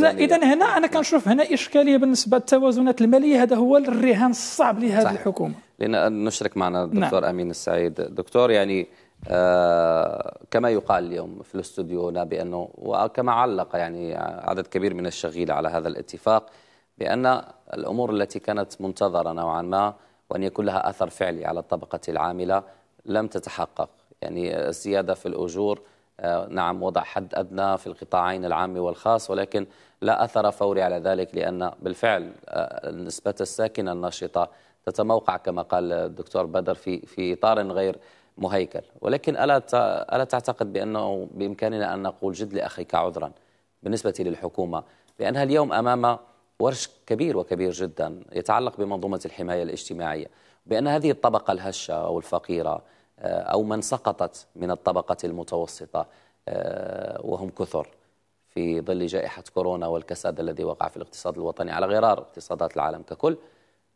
اذا هنا انا كنشوف هنا اشكاليه بالنسبه للتوازنات الماليه هذا هو الرهان الصعب لهذه الحكومه لان نشرك معنا الدكتور نعم. امين السعيد دكتور يعني آه، كما يقال اليوم في الاستوديو هنا بأنه وكما علق يعني عدد كبير من الشغيلة على هذا الاتفاق بأن الأمور التي كانت منتظرة نوعا ما وأن يكون لها أثر فعلي على الطبقة العاملة لم تتحقق يعني الزيادة في الأجور آه، نعم وضع حد أدنى في القطاعين العام والخاص ولكن لا أثر فوري على ذلك لأن بالفعل النسبة آه، الساكنة النشطة تتموقع كما قال الدكتور بدر في في إطار غير مهيكل ولكن ألا ألا تعتقد بأنه بإمكاننا أن نقول جد لأخيك عذرا بالنسبة للحكومة لأنها اليوم أمام ورش كبير وكبير جدا يتعلق بمنظومة الحماية الاجتماعية بأن هذه الطبقة الهشة أو الفقيرة آه، أو من سقطت من الطبقة المتوسطة آه، وهم كثر في ظل جائحة كورونا والكساد الذي وقع في الاقتصاد الوطني على غرار اقتصادات العالم ككل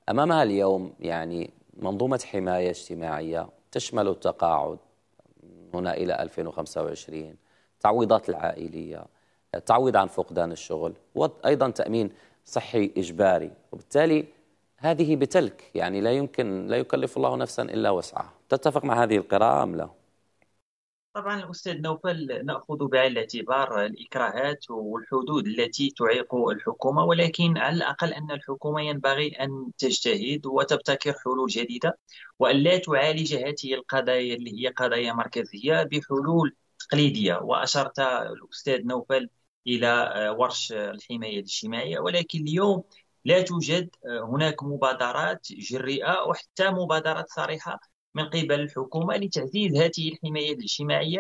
أمامها اليوم يعني منظومة حماية اجتماعية تشمل التقاعد هنا إلى 2025 تعويضات العائلية تعويض عن فقدان الشغل وأيضا تأمين صحي إجباري وبالتالي هذه بتلك يعني لا يمكن لا يكلف الله نفسا إلا وسعها تتفق مع هذه القراءة أم لا؟ طبعا الأستاذ نوفل نأخذ بعين الاعتبار الإكراهات والحدود التي تعيق الحكومة ولكن على الأقل أن الحكومة ينبغي أن تجتهد وتبتكر حلول جديدة وأن لا تعالج هذه القضايا اللي هي قضايا مركزية بحلول تقليدية وأشرت الأستاذ نوفل إلى ورش الحماية الاجتماعية ولكن اليوم لا توجد هناك مبادرات جريئة وحتى مبادرات صريحة من قبل الحكومة لتعزيز هذه الحماية الاجتماعية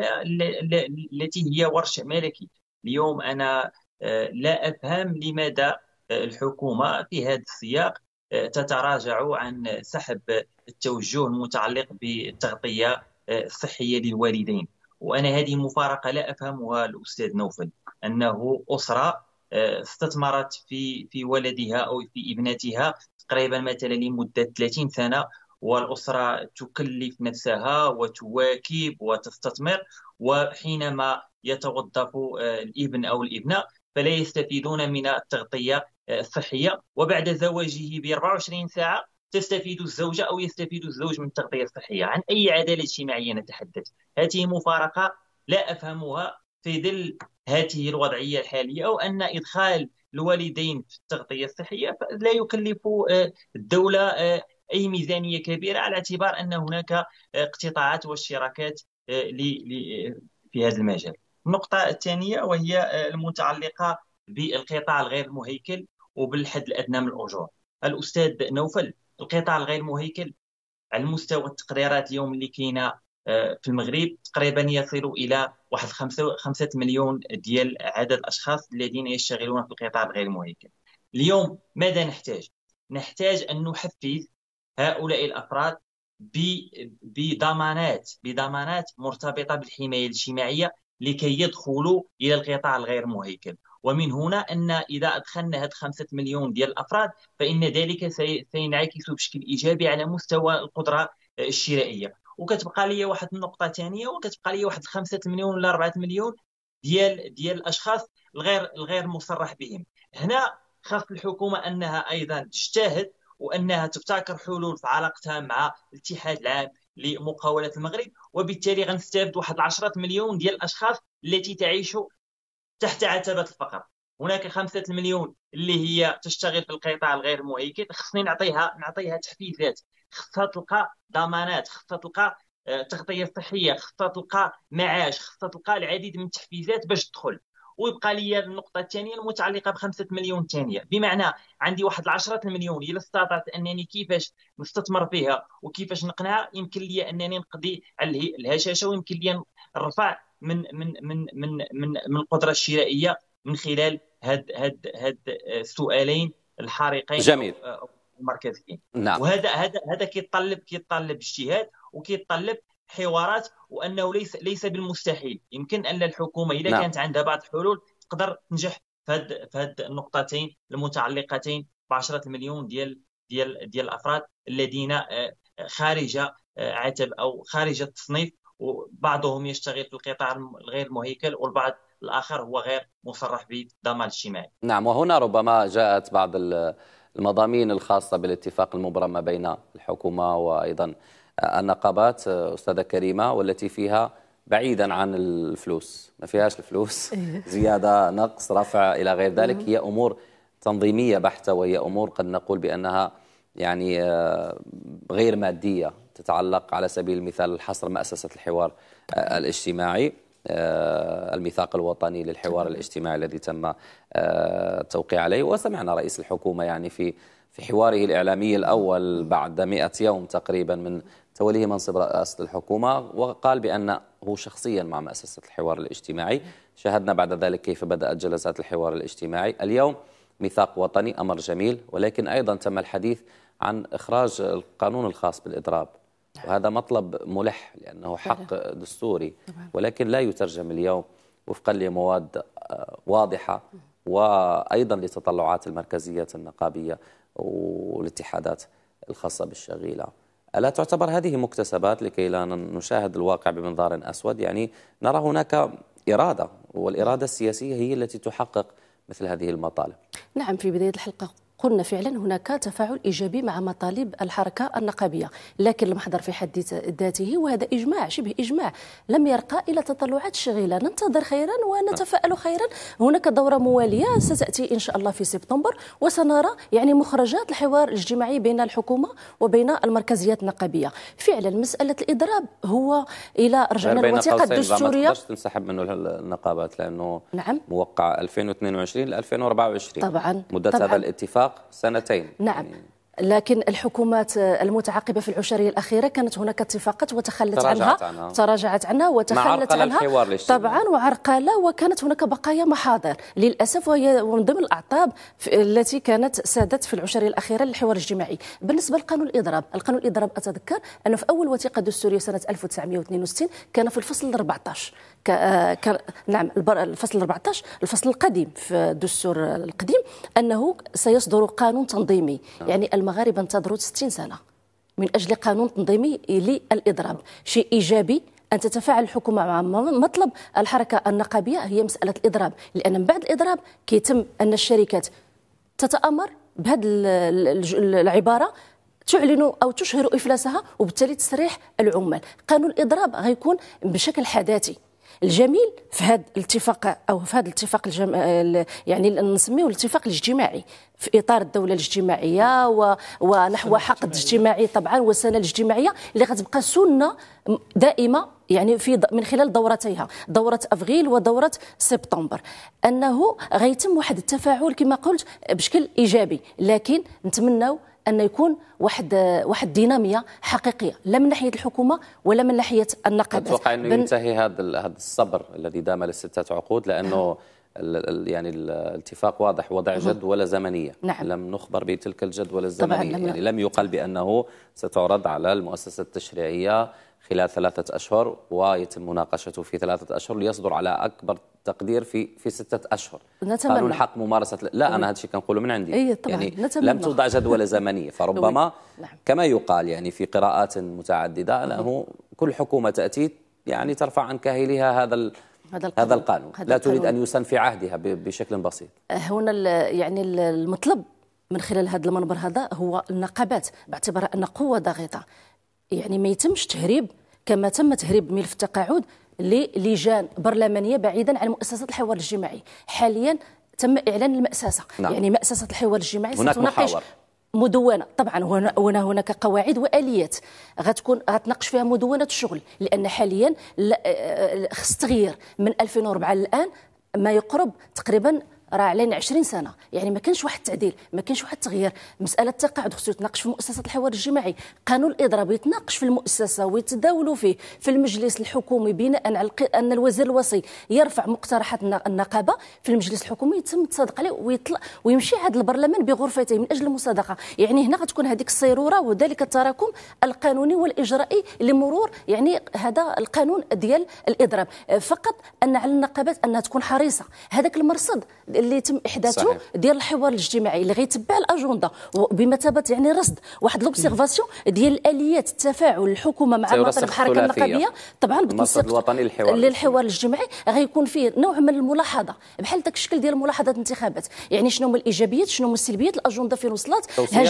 التي هي ورش ملكي اليوم أنا آه، لا أفهم لماذا آه، الحكومة في هذا السياق آه، تتراجع عن سحب التوجه المتعلق بالتغطية الصحية للوالدين وأنا هذه المفارقة لا أفهمها الأستاذ نوفل أنه أسرة استثمرت في في ولدها أو في ابنتها تقريبا مثلا لمدة 30 سنة والأسرة تكلف نفسها وتواكب وتستثمر وحينما يتوظف آه، الابن أو الابنة فلا يستفيدون من التغطية آه، الصحية وبعد زواجه ب 24 ساعة تستفيد الزوجة أو يستفيد الزوج من التغطية الصحية عن أي عدالة اجتماعية نتحدث هذه مفارقة لا أفهمها في ظل هذه الوضعية الحالية أو أن إدخال الوالدين في التغطية الصحية لا يكلف آه، الدولة اي ميزانيه كبيره على اعتبار ان هناك اقتطاعات والشراكات آه، في هذا المجال. النقطه الثانيه وهي آه، المتعلقه بالقطاع الغير مهيكل وبالحد الادنى من الاجور. الاستاذ نوفل القطاع الغير مهيكل على مستوى التقريرات اليوم اللي كاينه آه، في المغرب تقريبا يصل الى واحد خمسة, خمسة مليون ديال عدد الاشخاص الذين يشتغلون في القطاع الغير مهيكل اليوم ماذا نحتاج نحتاج ان نحفز هؤلاء الافراد بضمانات بضمانات مرتبطه بالحمايه الاجتماعيه لكي يدخلوا الى القطاع الغير مهيكل ومن هنا ان اذا ادخلنا هاد خمسة مليون ديال الافراد فان ذلك سينعكس بشكل ايجابي على مستوى القدره الشرائيه وكتبقى لي واحد النقطه ثانيه وكتبقى لي واحد 5 مليون ولا 4 مليون ديال ديال الاشخاص الغير الغير مصرح بهم هنا خاص الحكومه انها ايضا تجتهد وانها تبتكر حلول في علاقتها مع الاتحاد العام لمقاولات المغرب وبالتالي غنستافد واحد 10 مليون ديال الاشخاص التي تعيش تحت عتبه الفقر هناك خمسة مليون اللي هي تشتغل في القطاع الغير مؤيد خصني نعطيها نعطيها تحفيزات خصها تلقى ضمانات خصها تلقى آه، تغطيه صحيه خصها تلقى معاش خصها تلقى العديد من التحفيزات باش تدخل ويبقى لي النقطه الثانيه المتعلقه بخمسة مليون ثانيه بمعنى عندي واحد العشرة المليون الا استطعت انني كيفاش نستثمر فيها وكيفاش نقنعها يمكن لي انني نقضي على الهشاشه ويمكن لي نرفع من من من من من, من القدره الشرائيه من خلال هاد هاد هاد السؤالين الحارقين جميل المركزيين نعم وهذا هذا هذا كيتطلب كيتطلب اجتهاد وكيتطلب حوارات وانه ليس ليس بالمستحيل يمكن ان الحكومه اذا نعم. كانت عندها بعض الحلول تقدر تنجح في هذه فهد النقطتين المتعلقتين ب 10 مليون ديال ديال ديال الافراد الذين آه، خارج آه، عتب او خارج التصنيف وبعضهم يشتغل في القطاع الغير مهيكل والبعض الاخر هو غير مصرح بالضمان الاجتماعي. نعم وهنا ربما جاءت بعض المضامين الخاصه بالاتفاق المبرم بين الحكومه وايضا النقابات استاذه كريمه والتي فيها بعيدا عن الفلوس ما فيهاش الفلوس إيه. زياده نقص رفع الى غير ذلك هي امور تنظيميه بحته وهي امور قد نقول بانها يعني آه، غير ماديه تتعلق على سبيل المثال حصر مؤسسه الحوار آه، الاجتماعي آه، الميثاق الوطني للحوار الاجتماعي الذي تم التوقيع عليه وسمعنا رئيس الحكومه يعني في في حواره الاعلامي الاول بعد 100 يوم تقريبا من توليه منصب رئاسة الحكومة وقال بأن هو شخصيا مع مؤسسة الحوار الاجتماعي شاهدنا بعد ذلك كيف بدأت جلسات الحوار الاجتماعي اليوم ميثاق وطني أمر جميل ولكن أيضا تم الحديث عن إخراج القانون الخاص بالإضراب وهذا مطلب ملح لأنه حق دستوري ولكن لا يترجم اليوم وفقا لمواد آه، واضحة وأيضا لتطلعات المركزية النقابية والاتحادات الخاصة بالشغيلة ألا تعتبر هذه مكتسبات لكي لا نشاهد الواقع بمنظار أسود يعني نرى هناك إرادة والإرادة السياسية هي التي تحقق مثل هذه المطالب نعم في بداية الحلقة قلنا فعلا هناك تفاعل ايجابي مع مطالب الحركه النقابيه لكن المحضر في حد ذاته وهذا اجماع شبه اجماع لم يرقى الى تطلعات شغيله ننتظر خيرا ونتفائل خيرا هناك دوره مواليه ستاتي ان شاء الله في سبتمبر وسنرى يعني مخرجات الحوار الاجتماعي بين الحكومه وبين المركزيات النقابيه فعلا مساله الاضراب هو الى رجعنا الوثيقه الدستوريه ما تنسحب منه النقابات لانه نعم موقع 2022 ل 2024 طبعا مده طبعاً. هذا الاتفاق إطلاق سنتين نعم يعني لكن الحكومات المتعاقبة في العشرية الأخيرة كانت هناك اتفاقات وتخلت تراجعت عنها, عنها تراجعت عنها وتخلت عنها طبعا وعرقلة وكانت هناك بقايا محاضر للأسف وهي من ضمن الأعطاب التي كانت سادت في العشرية الأخيرة للحوار الجماعي بالنسبة لقانون الإضراب القانون الإضراب أتذكر أنه في أول وثيقة دستورية سنة 1962 كان في الفصل 14 ك... آه، ك... نعم الفصل 14 الفصل القديم في الدستور القديم انه سيصدر قانون تنظيمي آه. يعني المغاربه انتظروا 60 سنه من اجل قانون تنظيمي للاضراب شيء ايجابي أن تتفاعل الحكومة مع مطلب الحركة النقابية هي مسألة الإضراب لأن من بعد الإضراب كيتم أن الشركات تتأمر بهذه العبارة تعلن او تشهر افلاسها وبالتالي تسريح العمال قانون الاضراب غيكون بشكل حداثي الجميل في هذا الاتفاق او في هذا الاتفاق الجم... يعني نسميه الاتفاق الاجتماعي في اطار الدوله الاجتماعيه و... ونحو حقد اجتماعي طبعا والسنه الاجتماعيه اللي غتبقى سنه دائمه يعني في من خلال دورتيها دوره افغيل ودوره سبتمبر انه غيتم واحد التفاعل كما قلت بشكل ايجابي لكن نتمناو ان يكون واحد واحد ديناميه حقيقيه لا من ناحيه الحكومه ولا من ناحيه النقابات اتوقع انه ينتهي هذا هذا الصبر الذي دام لسته عقود لانه نعم. يعني الاتفاق واضح وضع نعم. جدولة زمنية نعم. لم نخبر بتلك الجدولة الزمنية طبعاً يعني لم يقل بأنه ستعرض على المؤسسة التشريعية خلال ثلاثة أشهر ويتم مناقشته في ثلاثة أشهر ليصدر على أكبر تقدير في في ستة أشهر نتمنى. قانون حق ممارسة لا أنا هذا الشيء كنقوله من عندي أي طبعا. يعني نتمنى. لم توضع جدولة زمنية فربما نعم. كما يقال يعني في قراءات متعددة أنه كل حكومة تأتي يعني ترفع عن كاهلها هذا ال... هذا القانون, هذا القانون. هذا لا القانون. تريد أن يسن في عهدها بشكل بسيط هنا يعني المطلب من خلال هذا المنبر هذا هو النقابات باعتبار أن قوة ضاغطة يعني ما يتمش تهريب كما تم تهريب ملف التقاعد للجان برلمانيه بعيدا عن مؤسسات الحوار الجماعي حاليا تم اعلان المأسسه نعم. يعني مأسسه الحوار الجماعي هناك ستناقش محاور. مدونه طبعا هنا هناك قواعد واليات غتكون غتناقش فيها مدونه الشغل لان حاليا آه، آه، خص تغيير من 2004 الان ما يقرب تقريبا راه علينا 20 سنه يعني ما كانش واحد التعديل ما كانش واحد التغيير مساله التقاعد خصو يتناقش في مؤسسه الحوار الجماعي قانون الاضراب يتناقش في المؤسسه ويتداولوا فيه في المجلس الحكومي بناء على ان الوزير الوصي يرفع مقترحات النقابه في المجلس الحكومي يتم التصادق عليه ويطلع ويمشي هذا البرلمان بغرفته من اجل المصادقه يعني هنا غتكون هذيك الصيروره وذلك التراكم القانوني والاجرائي لمرور يعني هذا القانون ديال الاضراب فقط ان على النقابات انها تكون حريصه هذاك المرصد اللي تم احداثه ديال الحوار الاجتماعي اللي غيتبع الاجنده بمثابه يعني رصد واحد لوبسيرفاسيون ديال اليات التفاعل الحكومه مع مطلب الحركه النقابيه طبعا بالنسبه الوطني للحوار للحوار الاجتماعي غيكون فيه نوع من الملاحظه بحال ذاك الشكل ديال ملاحظه الانتخابات يعني شنو هما الايجابيات شنو هما السلبيات الاجنده فين وصلت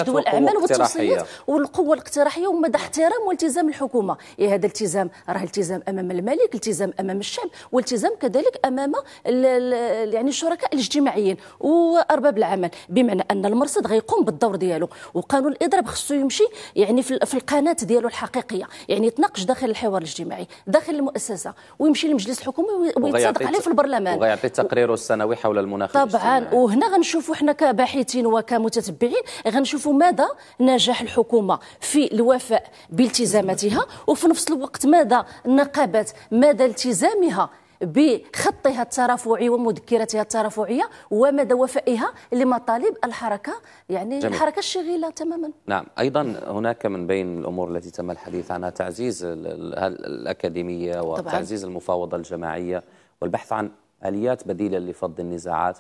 دول الاعمال والتوصيات والقوه الاقتراحيه ومدى احترام والتزام الحكومه يعني هذا التزام راه التزام امام الملك التزام امام الشعب والتزام كذلك امام يعني الشركاء الاجتماعيين اجتماعيين وارباب العمل بمعنى ان المرصد غيقوم بالدور ديالو وقانون الاضراب خصو يمشي يعني في القناه ديالو الحقيقيه يعني يتناقش داخل الحوار الاجتماعي داخل المؤسسه ويمشي للمجلس الحكومي ويتصادق عليه في البرلمان ويعطي تقريره السنوي حول المناخ طبعا وهنا غنشوفوا حنا كباحثين وكمتتبعين غنشوفوا مدى نجاح الحكومه في الوفاء بالتزاماتها وفي نفس الوقت مدى النقابات مدى التزامها بخطها الترافعي ومذكرتها الترافعيه ومدى وفائها لمطالب الحركه يعني جميل. الحركه الشغيله تماما نعم ايضا هناك من بين الامور التي تم الحديث عنها تعزيز الاكاديميه وتعزيز طبعاً. المفاوضه الجماعيه والبحث عن اليات بديله لفض النزاعات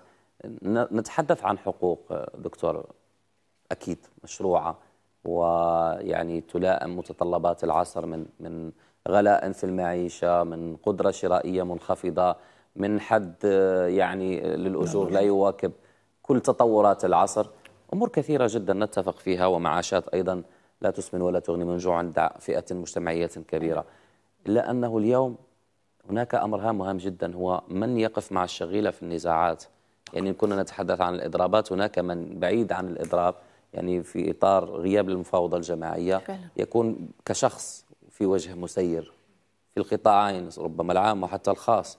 نتحدث عن حقوق دكتور اكيد مشروعه ويعني تلائم متطلبات العصر من من غلاء في المعيشة من قدرة شرائية منخفضة من حد آه، يعني للأجور لا يواكب كل تطورات العصر أمور كثيرة جدا نتفق فيها ومعاشات أيضا لا تسمن ولا تغني من جوع عند فئة مجتمعية كبيرة إلا أنه اليوم هناك أمر هام مهم جدا هو من يقف مع الشغيلة في النزاعات يعني كنا نتحدث عن الإضرابات هناك من بعيد عن الإضراب يعني في إطار غياب المفاوضة الجماعية يكون كشخص في وجه مسير في القطاعين ربما العام وحتى الخاص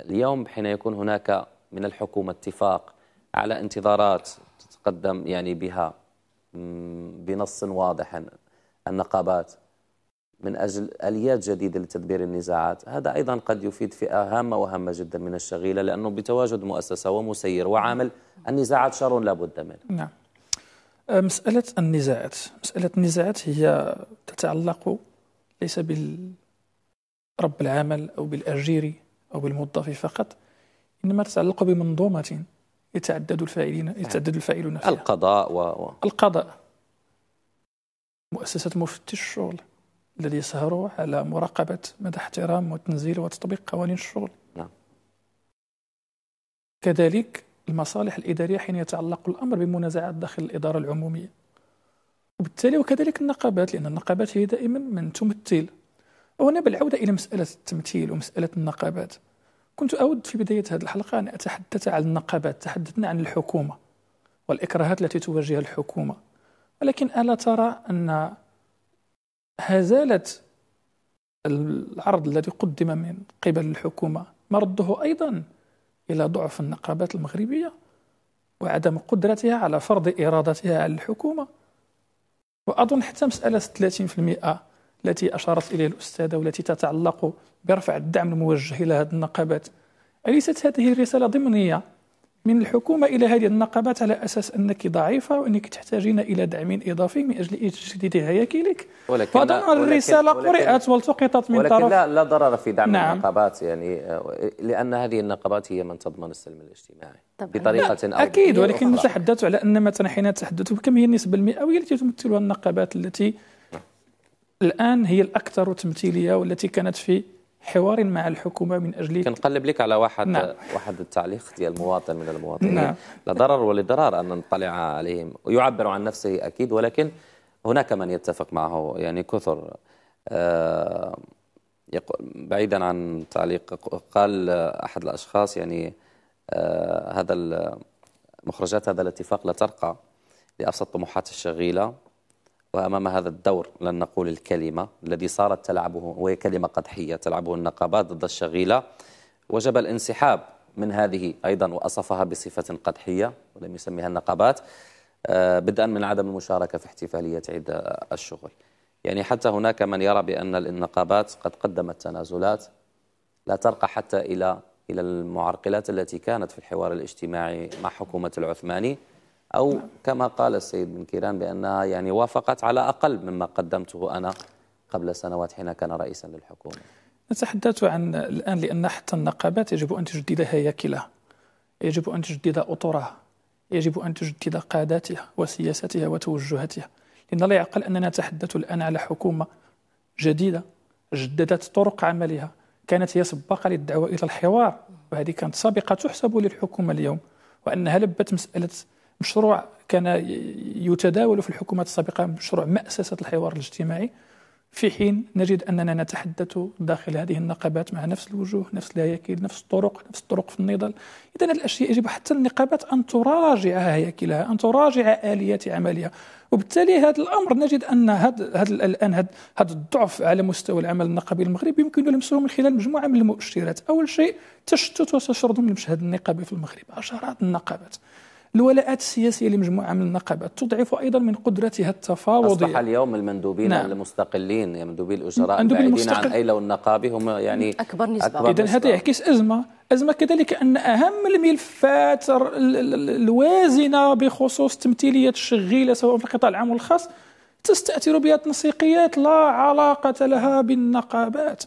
اليوم حين يكون هناك من الحكومة اتفاق على انتظارات تتقدم يعني بها بنص واضح النقابات من أجل أليات جديدة لتدبير النزاعات هذا أيضا قد يفيد فئة هامة وهامة جدا من الشغيلة لأنه بتواجد مؤسسة ومسير وعامل نعم. النزاعات شر لا بد منه نعم أه، مسألة النزاعات مسألة النزاعات هي تتعلق ليس بالرب العمل أو بالأجير أو بالموظف فقط إنما تتعلق بمنظومة يتعدد الفاعلين نعم. يتعدد الفاعلون فيها القضاء و... القضاء مؤسسة مفتش الشغل الذي يسهر على مراقبة مدى احترام وتنزيل وتطبيق قوانين الشغل نعم. كذلك المصالح الإدارية حين يتعلق الأمر بمنازعات داخل الإدارة العمومية وبالتالي وكذلك النقابات لأن النقابات هي دائما من تمثل وهنا بالعودة إلى مسألة التمثيل ومسألة النقابات كنت أود في بداية هذه الحلقة أن أتحدث عن النقابات تحدثنا عن الحكومة والإكراهات التي تواجهها الحكومة ولكن ألا ترى أن هزالة العرض الذي قدم من قبل الحكومة مرده أيضا إلى ضعف النقابات المغربية وعدم قدرتها على فرض إرادتها على الحكومة واظن حتى مساله 30% التي اشارت اليها الاستاذه والتي تتعلق برفع الدعم الموجه الى هذه النقابات اليست هذه الرساله ضمنيه من الحكومة إلى هذه النقابات على أساس أنك ضعيفة وأنك تحتاجين إلى دعم إضافي من أجل تجديد هياكلك ولكن الرسالة قرأت والتقطت من ولكن طرف لا, لا ضرر في دعم نعم. النقابات يعني آه، لأن هذه النقابات هي من تضمن السلم الاجتماعي طبعا. بطريقة أو أكيد ولكن نتحدث على أن مثلا حين نتحدث بكم هي النسبة المئوية التي تمثلها النقابات التي نعم. الآن هي الأكثر تمثيلية والتي كانت في حوار مع الحكومه من اجل كنقلب لك على واحد نعم. واحد التعليق ديال المواطن من المواطنين نعم. لا ضرر ولا ضرار ان نطلع عليهم ويعبر عن نفسه اكيد ولكن هناك من يتفق معه يعني كثر آه، بعيدا عن تعليق قال احد الاشخاص يعني آه، هذا مخرجات هذا الاتفاق لا ترقى لابسط طموحات الشغيله وأمام هذا الدور لن نقول الكلمة الذي صارت تلعبه وهي كلمة قدحية تلعبه النقابات ضد الشغيلة وجب الانسحاب من هذه أيضا وأصفها بصفة قدحية ولم يسميها النقابات آه، بدءا من عدم المشاركة في احتفالية عيد الشغل يعني حتى هناك من يرى بأن النقابات قد قدمت تنازلات لا ترقى حتى إلى إلى المعرقلات التي كانت في الحوار الاجتماعي مع حكومة العثماني أو كما قال السيد بن كيران بأنها يعني وافقت على أقل مما قدمته أنا قبل سنوات حين كان رئيسا للحكومة نتحدث عن الآن لأن حتى النقابات يجب أن تجدد هياكلها يجب أن تجدد أطرها يجب أن تجدد قاداتها وسياستها وتوجهاتها لأن لا يعقل أننا نتحدث الآن على حكومة جديدة جددت طرق عملها كانت هي سباقة للدعوة إلى الحوار وهذه كانت سابقة تحسب للحكومة اليوم وأنها لبت مسألة مشروع كان يتداول في الحكومات السابقة مشروع مأسسة الحوار الاجتماعي في حين نجد أننا نتحدث داخل هذه النقابات مع نفس الوجوه نفس الهياكل نفس الطرق نفس الطرق في النضال إذا الأشياء يجب حتى النقابات أن تراجع هياكلها أن تراجع آليات عملها وبالتالي هذا الأمر نجد أن هذا الآن هذا الضعف على مستوى العمل النقابي المغربي يمكن لمسه من خلال مجموعة من المؤشرات أول شيء تشتت وتشرد من المشهد النقابي في المغرب عشرات النقابات الولاءات السياسيه لمجموعه من النقابات تضعف ايضا من قدرتها التفاوضيه اصبح اليوم المندوبين نعم. المستقلين يعني مندوبي الاجراء المستقل... عن اي لون نقابي هم يعني اكبر نسبه اذا هذا يعكس ازمه ازمه كذلك ان اهم الملفات الوازنه بخصوص تمثيليه الشغيله سواء في القطاع العام والخاص تستاثر بها تنسيقيات لا علاقه لها بالنقابات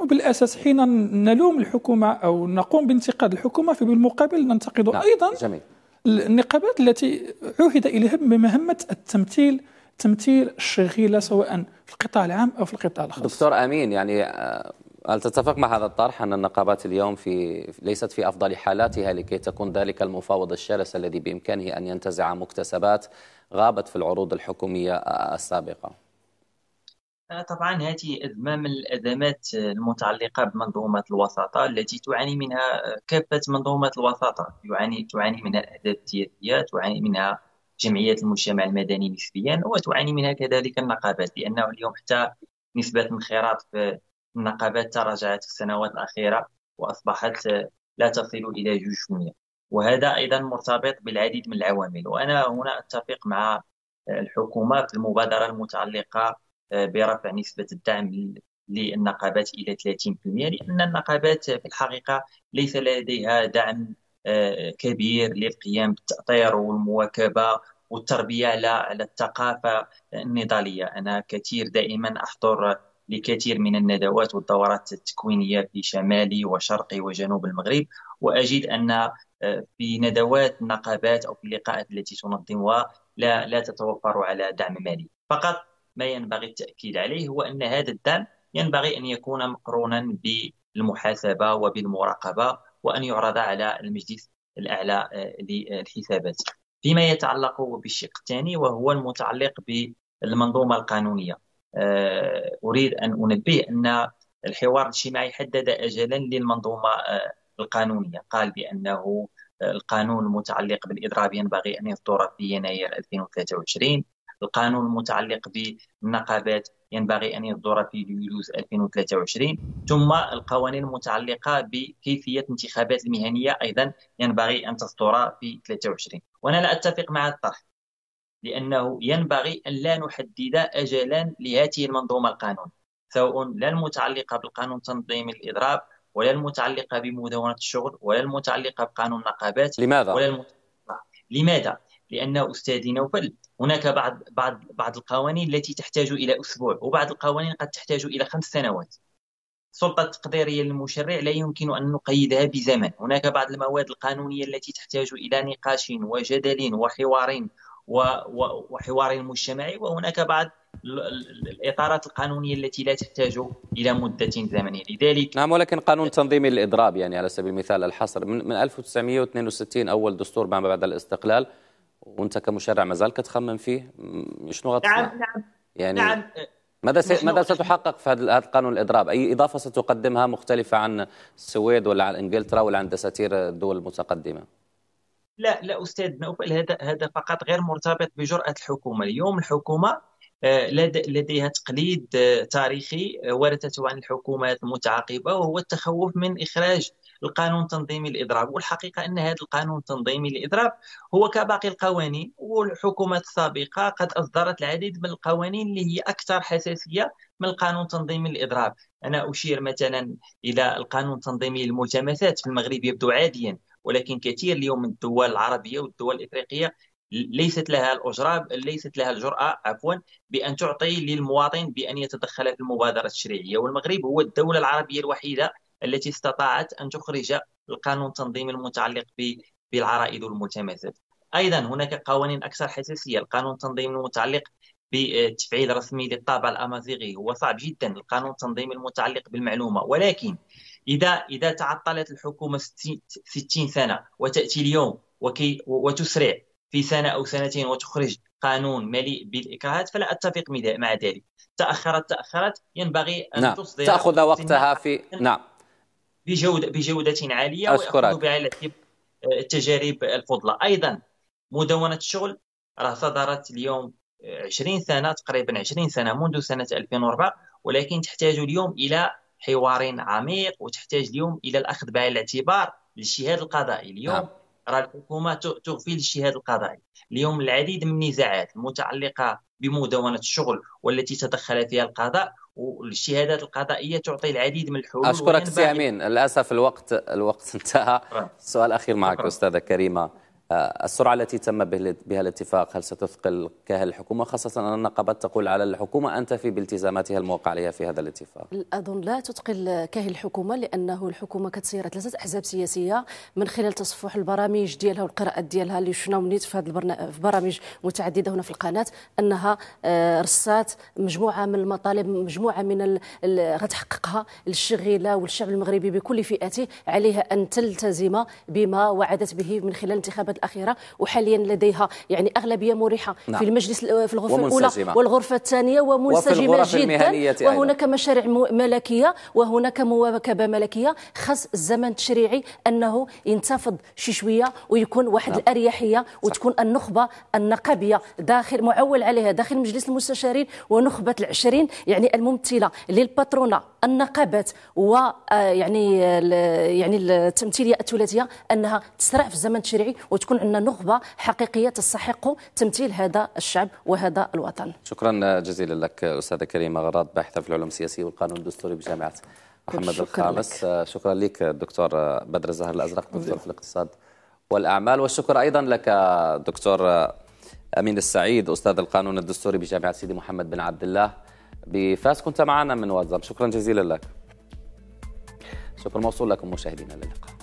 وبالاساس حين نلوم الحكومه او نقوم بانتقاد الحكومه فبالمقابل ننتقد نعم. ايضا جميل. النقابات التي عهد إليها بمهمة التمثيل تمثيل الشغيلة سواء في القطاع العام أو في القطاع الخاص دكتور أمين يعني آه، هل تتفق مع هذا الطرح أن النقابات اليوم في ليست في أفضل حالاتها لكي تكون ذلك المفاوض الشرس الذي بإمكانه أن ينتزع مكتسبات غابت في العروض الحكومية السابقة آه، طبعا هذه أزمة من الأزمات المتعلقة بمنظومة الوساطة التي تعاني منها آه، كافة منظومات الوساطة يعاني تعاني منها الأحزاب السياسية تعاني منها جمعيات المجتمع المدني نسبيا وتعاني منها كذلك النقابات لأنه اليوم حتى نسبة الانخراط في النقابات تراجعت في السنوات الأخيرة وأصبحت آه، لا تصل إلى 2% وهذا أيضا مرتبط بالعديد من العوامل وأنا هنا أتفق مع الحكومة في المبادرة المتعلقة آه، برفع نسبة الدعم للنقابات إلى 30% لأن النقابات في الحقيقة ليس لديها دعم آه، كبير للقيام بالتأطير والمواكبة والتربية على الثقافة النضالية أنا كثير دائما أحضر لكثير من الندوات والدورات التكوينية في شمالي وشرقي وجنوب المغرب وأجد أن آه، في ندوات النقابات أو في اللقاءات التي تنظمها لا, لا تتوفر على دعم مالي فقط ما ينبغي التأكيد عليه هو أن هذا الدعم ينبغي أن يكون مقرونا بالمحاسبة وبالمراقبة وأن يعرض على المجلس الأعلى آه، للحسابات فيما يتعلق بالشق الثاني وهو المتعلق بالمنظومة القانونية آه، أريد أن أنبه أن الحوار الاجتماعي حدد أجلا للمنظومة آه، القانونية قال بأنه القانون المتعلق بالإضراب ينبغي أن يصدر في يناير 2023 القانون المتعلق بالنقابات ينبغي أن يصدر في يوليوز 2023 ثم القوانين المتعلقة بكيفية الانتخابات المهنية أيضا ينبغي أن تصدر في 23 وأنا لا أتفق مع الطرح لأنه ينبغي أن لا نحدد أجلا لهذه المنظومة القانون سواء لا المتعلقة بالقانون التنظيمي الإضراب ولا المتعلقة بمدونة الشغل ولا المتعلقة بقانون النقابات لماذا؟ ولا المت... لماذا؟ لانه استاذي نوفل هناك بعض بعض بعض القوانين التي تحتاج الى اسبوع وبعض القوانين قد تحتاج الى خمس سنوات السلطه التقديريه للمشرع لا يمكن ان نقيدها بزمن هناك بعض المواد القانونيه التي تحتاج الى نقاش وجدل وحوار وحوار مجتمعي وهناك بعض الاطارات القانونيه التي لا تحتاج الى مده زمنيه لذلك نعم ولكن قانون تنظيمي للاضراب يعني على سبيل المثال الحصر من 1962 اول دستور ما بعد الاستقلال وانت كمشرع مازال كتخمم فيه شنو غتصنع نعم نعم يعني نعم ماذا سي... ماذا ستحقق في هذا القانون الاضراب اي اضافه ستقدمها مختلفه عن السويد ولا عن انجلترا ولا عن دساتير الدول المتقدمه لا لا استاذ نوفل هذا هذا فقط غير مرتبط بجراه الحكومه اليوم الحكومه آه، لديها تقليد آه، تاريخي آه، ورثته عن الحكومات المتعاقبه وهو التخوف من اخراج القانون التنظيمي للاضراب والحقيقه ان هذا القانون التنظيمي للاضراب هو كباقي القوانين والحكومات السابقه قد اصدرت العديد من القوانين اللي هي اكثر حساسيه من القانون التنظيمي للاضراب انا اشير مثلا الى القانون التنظيمي للملتمسات في المغرب يبدو عاديا ولكن كثير اليوم من الدول العربيه والدول الافريقيه ليست لها الاجراب ليست لها الجراه عفوا بان تعطي للمواطن بان يتدخل في المبادره التشريعيه والمغرب هو الدوله العربيه الوحيده التي استطاعت أن تخرج القانون التنظيمي المتعلق بالعرائد والملتمسات أيضا هناك قوانين أكثر حساسية القانون التنظيمي المتعلق بتفعيل رسمي للطابع الامازيغي هو صعب جدا القانون التنظيمي المتعلق بالمعلومه ولكن اذا اذا تعطلت الحكومه 60 سنه وتاتي اليوم وكي وتسرع في سنه او سنتين وتخرج قانون مليء بالاكراهات فلا اتفق مع ذلك تاخرت تاخرت ينبغي ان نعم. تصدر تاخذ وقتها في نعم بجودة, بجودة عالية ويأخذوا بعين التجارب آه، الفضلى أيضا مدونة الشغل راه صدرت اليوم 20 آه، سنة تقريبا 20 سنة منذ سنة 2004 ولكن تحتاج اليوم إلى حوار عميق وتحتاج اليوم إلى الأخذ بعين الاعتبار للشهاد القضائي اليوم نعم. راه الحكومه تغفي الشهاد القضائي اليوم العديد من النزاعات المتعلقه بمدونه الشغل والتي تدخل فيها القضاء والشهادات القضائيه تعطي العديد من الحلول اشكرك سي امين للاسف الوقت الوقت انتهى سؤال اخير معك استاذه كريمه آه، السرعة التي تم بها الاتفاق هل ستثقل كاهل الحكومة خاصة أن النقابات تقول على الحكومة أن تفي بالتزاماتها الموقع عليها في هذا الاتفاق أظن لا تثقل كاهل الحكومة لأنه الحكومة كتسير ثلاثة أحزاب سياسية من خلال تصفح البرامج ديالها والقراءات ديالها اللي شفناهم نيت في هذه البرنا... في برامج متعددة هنا في القناة أنها آه، رصات مجموعة من المطالب مجموعة من ال... غتحققها للشغيلة والشعب المغربي بكل فئاته عليها أن تلتزم بما وعدت به من خلال انتخابات السنوات الاخيره وحاليا لديها يعني اغلبيه مريحه نعم. في المجلس في الغرفه الاولى والغرفه الثانيه ومنسجمه جدا وهناك أيضا. مشاريع ملكيه وهناك مواكبه ملكيه خاص الزمن التشريعي انه ينتفض شي شويه ويكون واحد نعم. الاريحيه وتكون صح. النخبه النقابيه داخل معول عليها داخل مجلس المستشارين ونخبه العشرين يعني الممثله للباترونه النقابات ويعني آه، يعني, آه، يعني التمثيليه الثلاثيه انها تسرع في الزمن التشريعي وتكون عندنا نخبه حقيقيه تستحق تمثيل هذا الشعب وهذا الوطن. شكرا جزيلا لك استاذه كريمه غراد باحثه في العلوم السياسيه والقانون الدستوري بجامعه محمد الخامس لك. آه، شكرا لك الدكتور بدر الزهر الازرق دكتور نعم. في الاقتصاد والاعمال والشكر ايضا لك دكتور امين السعيد استاذ القانون الدستوري بجامعه سيدي محمد بن عبد الله بفاس كنت معنا من واتساب شكرا جزيلا لك شكرا موصول لكم مشاهدينا للقاء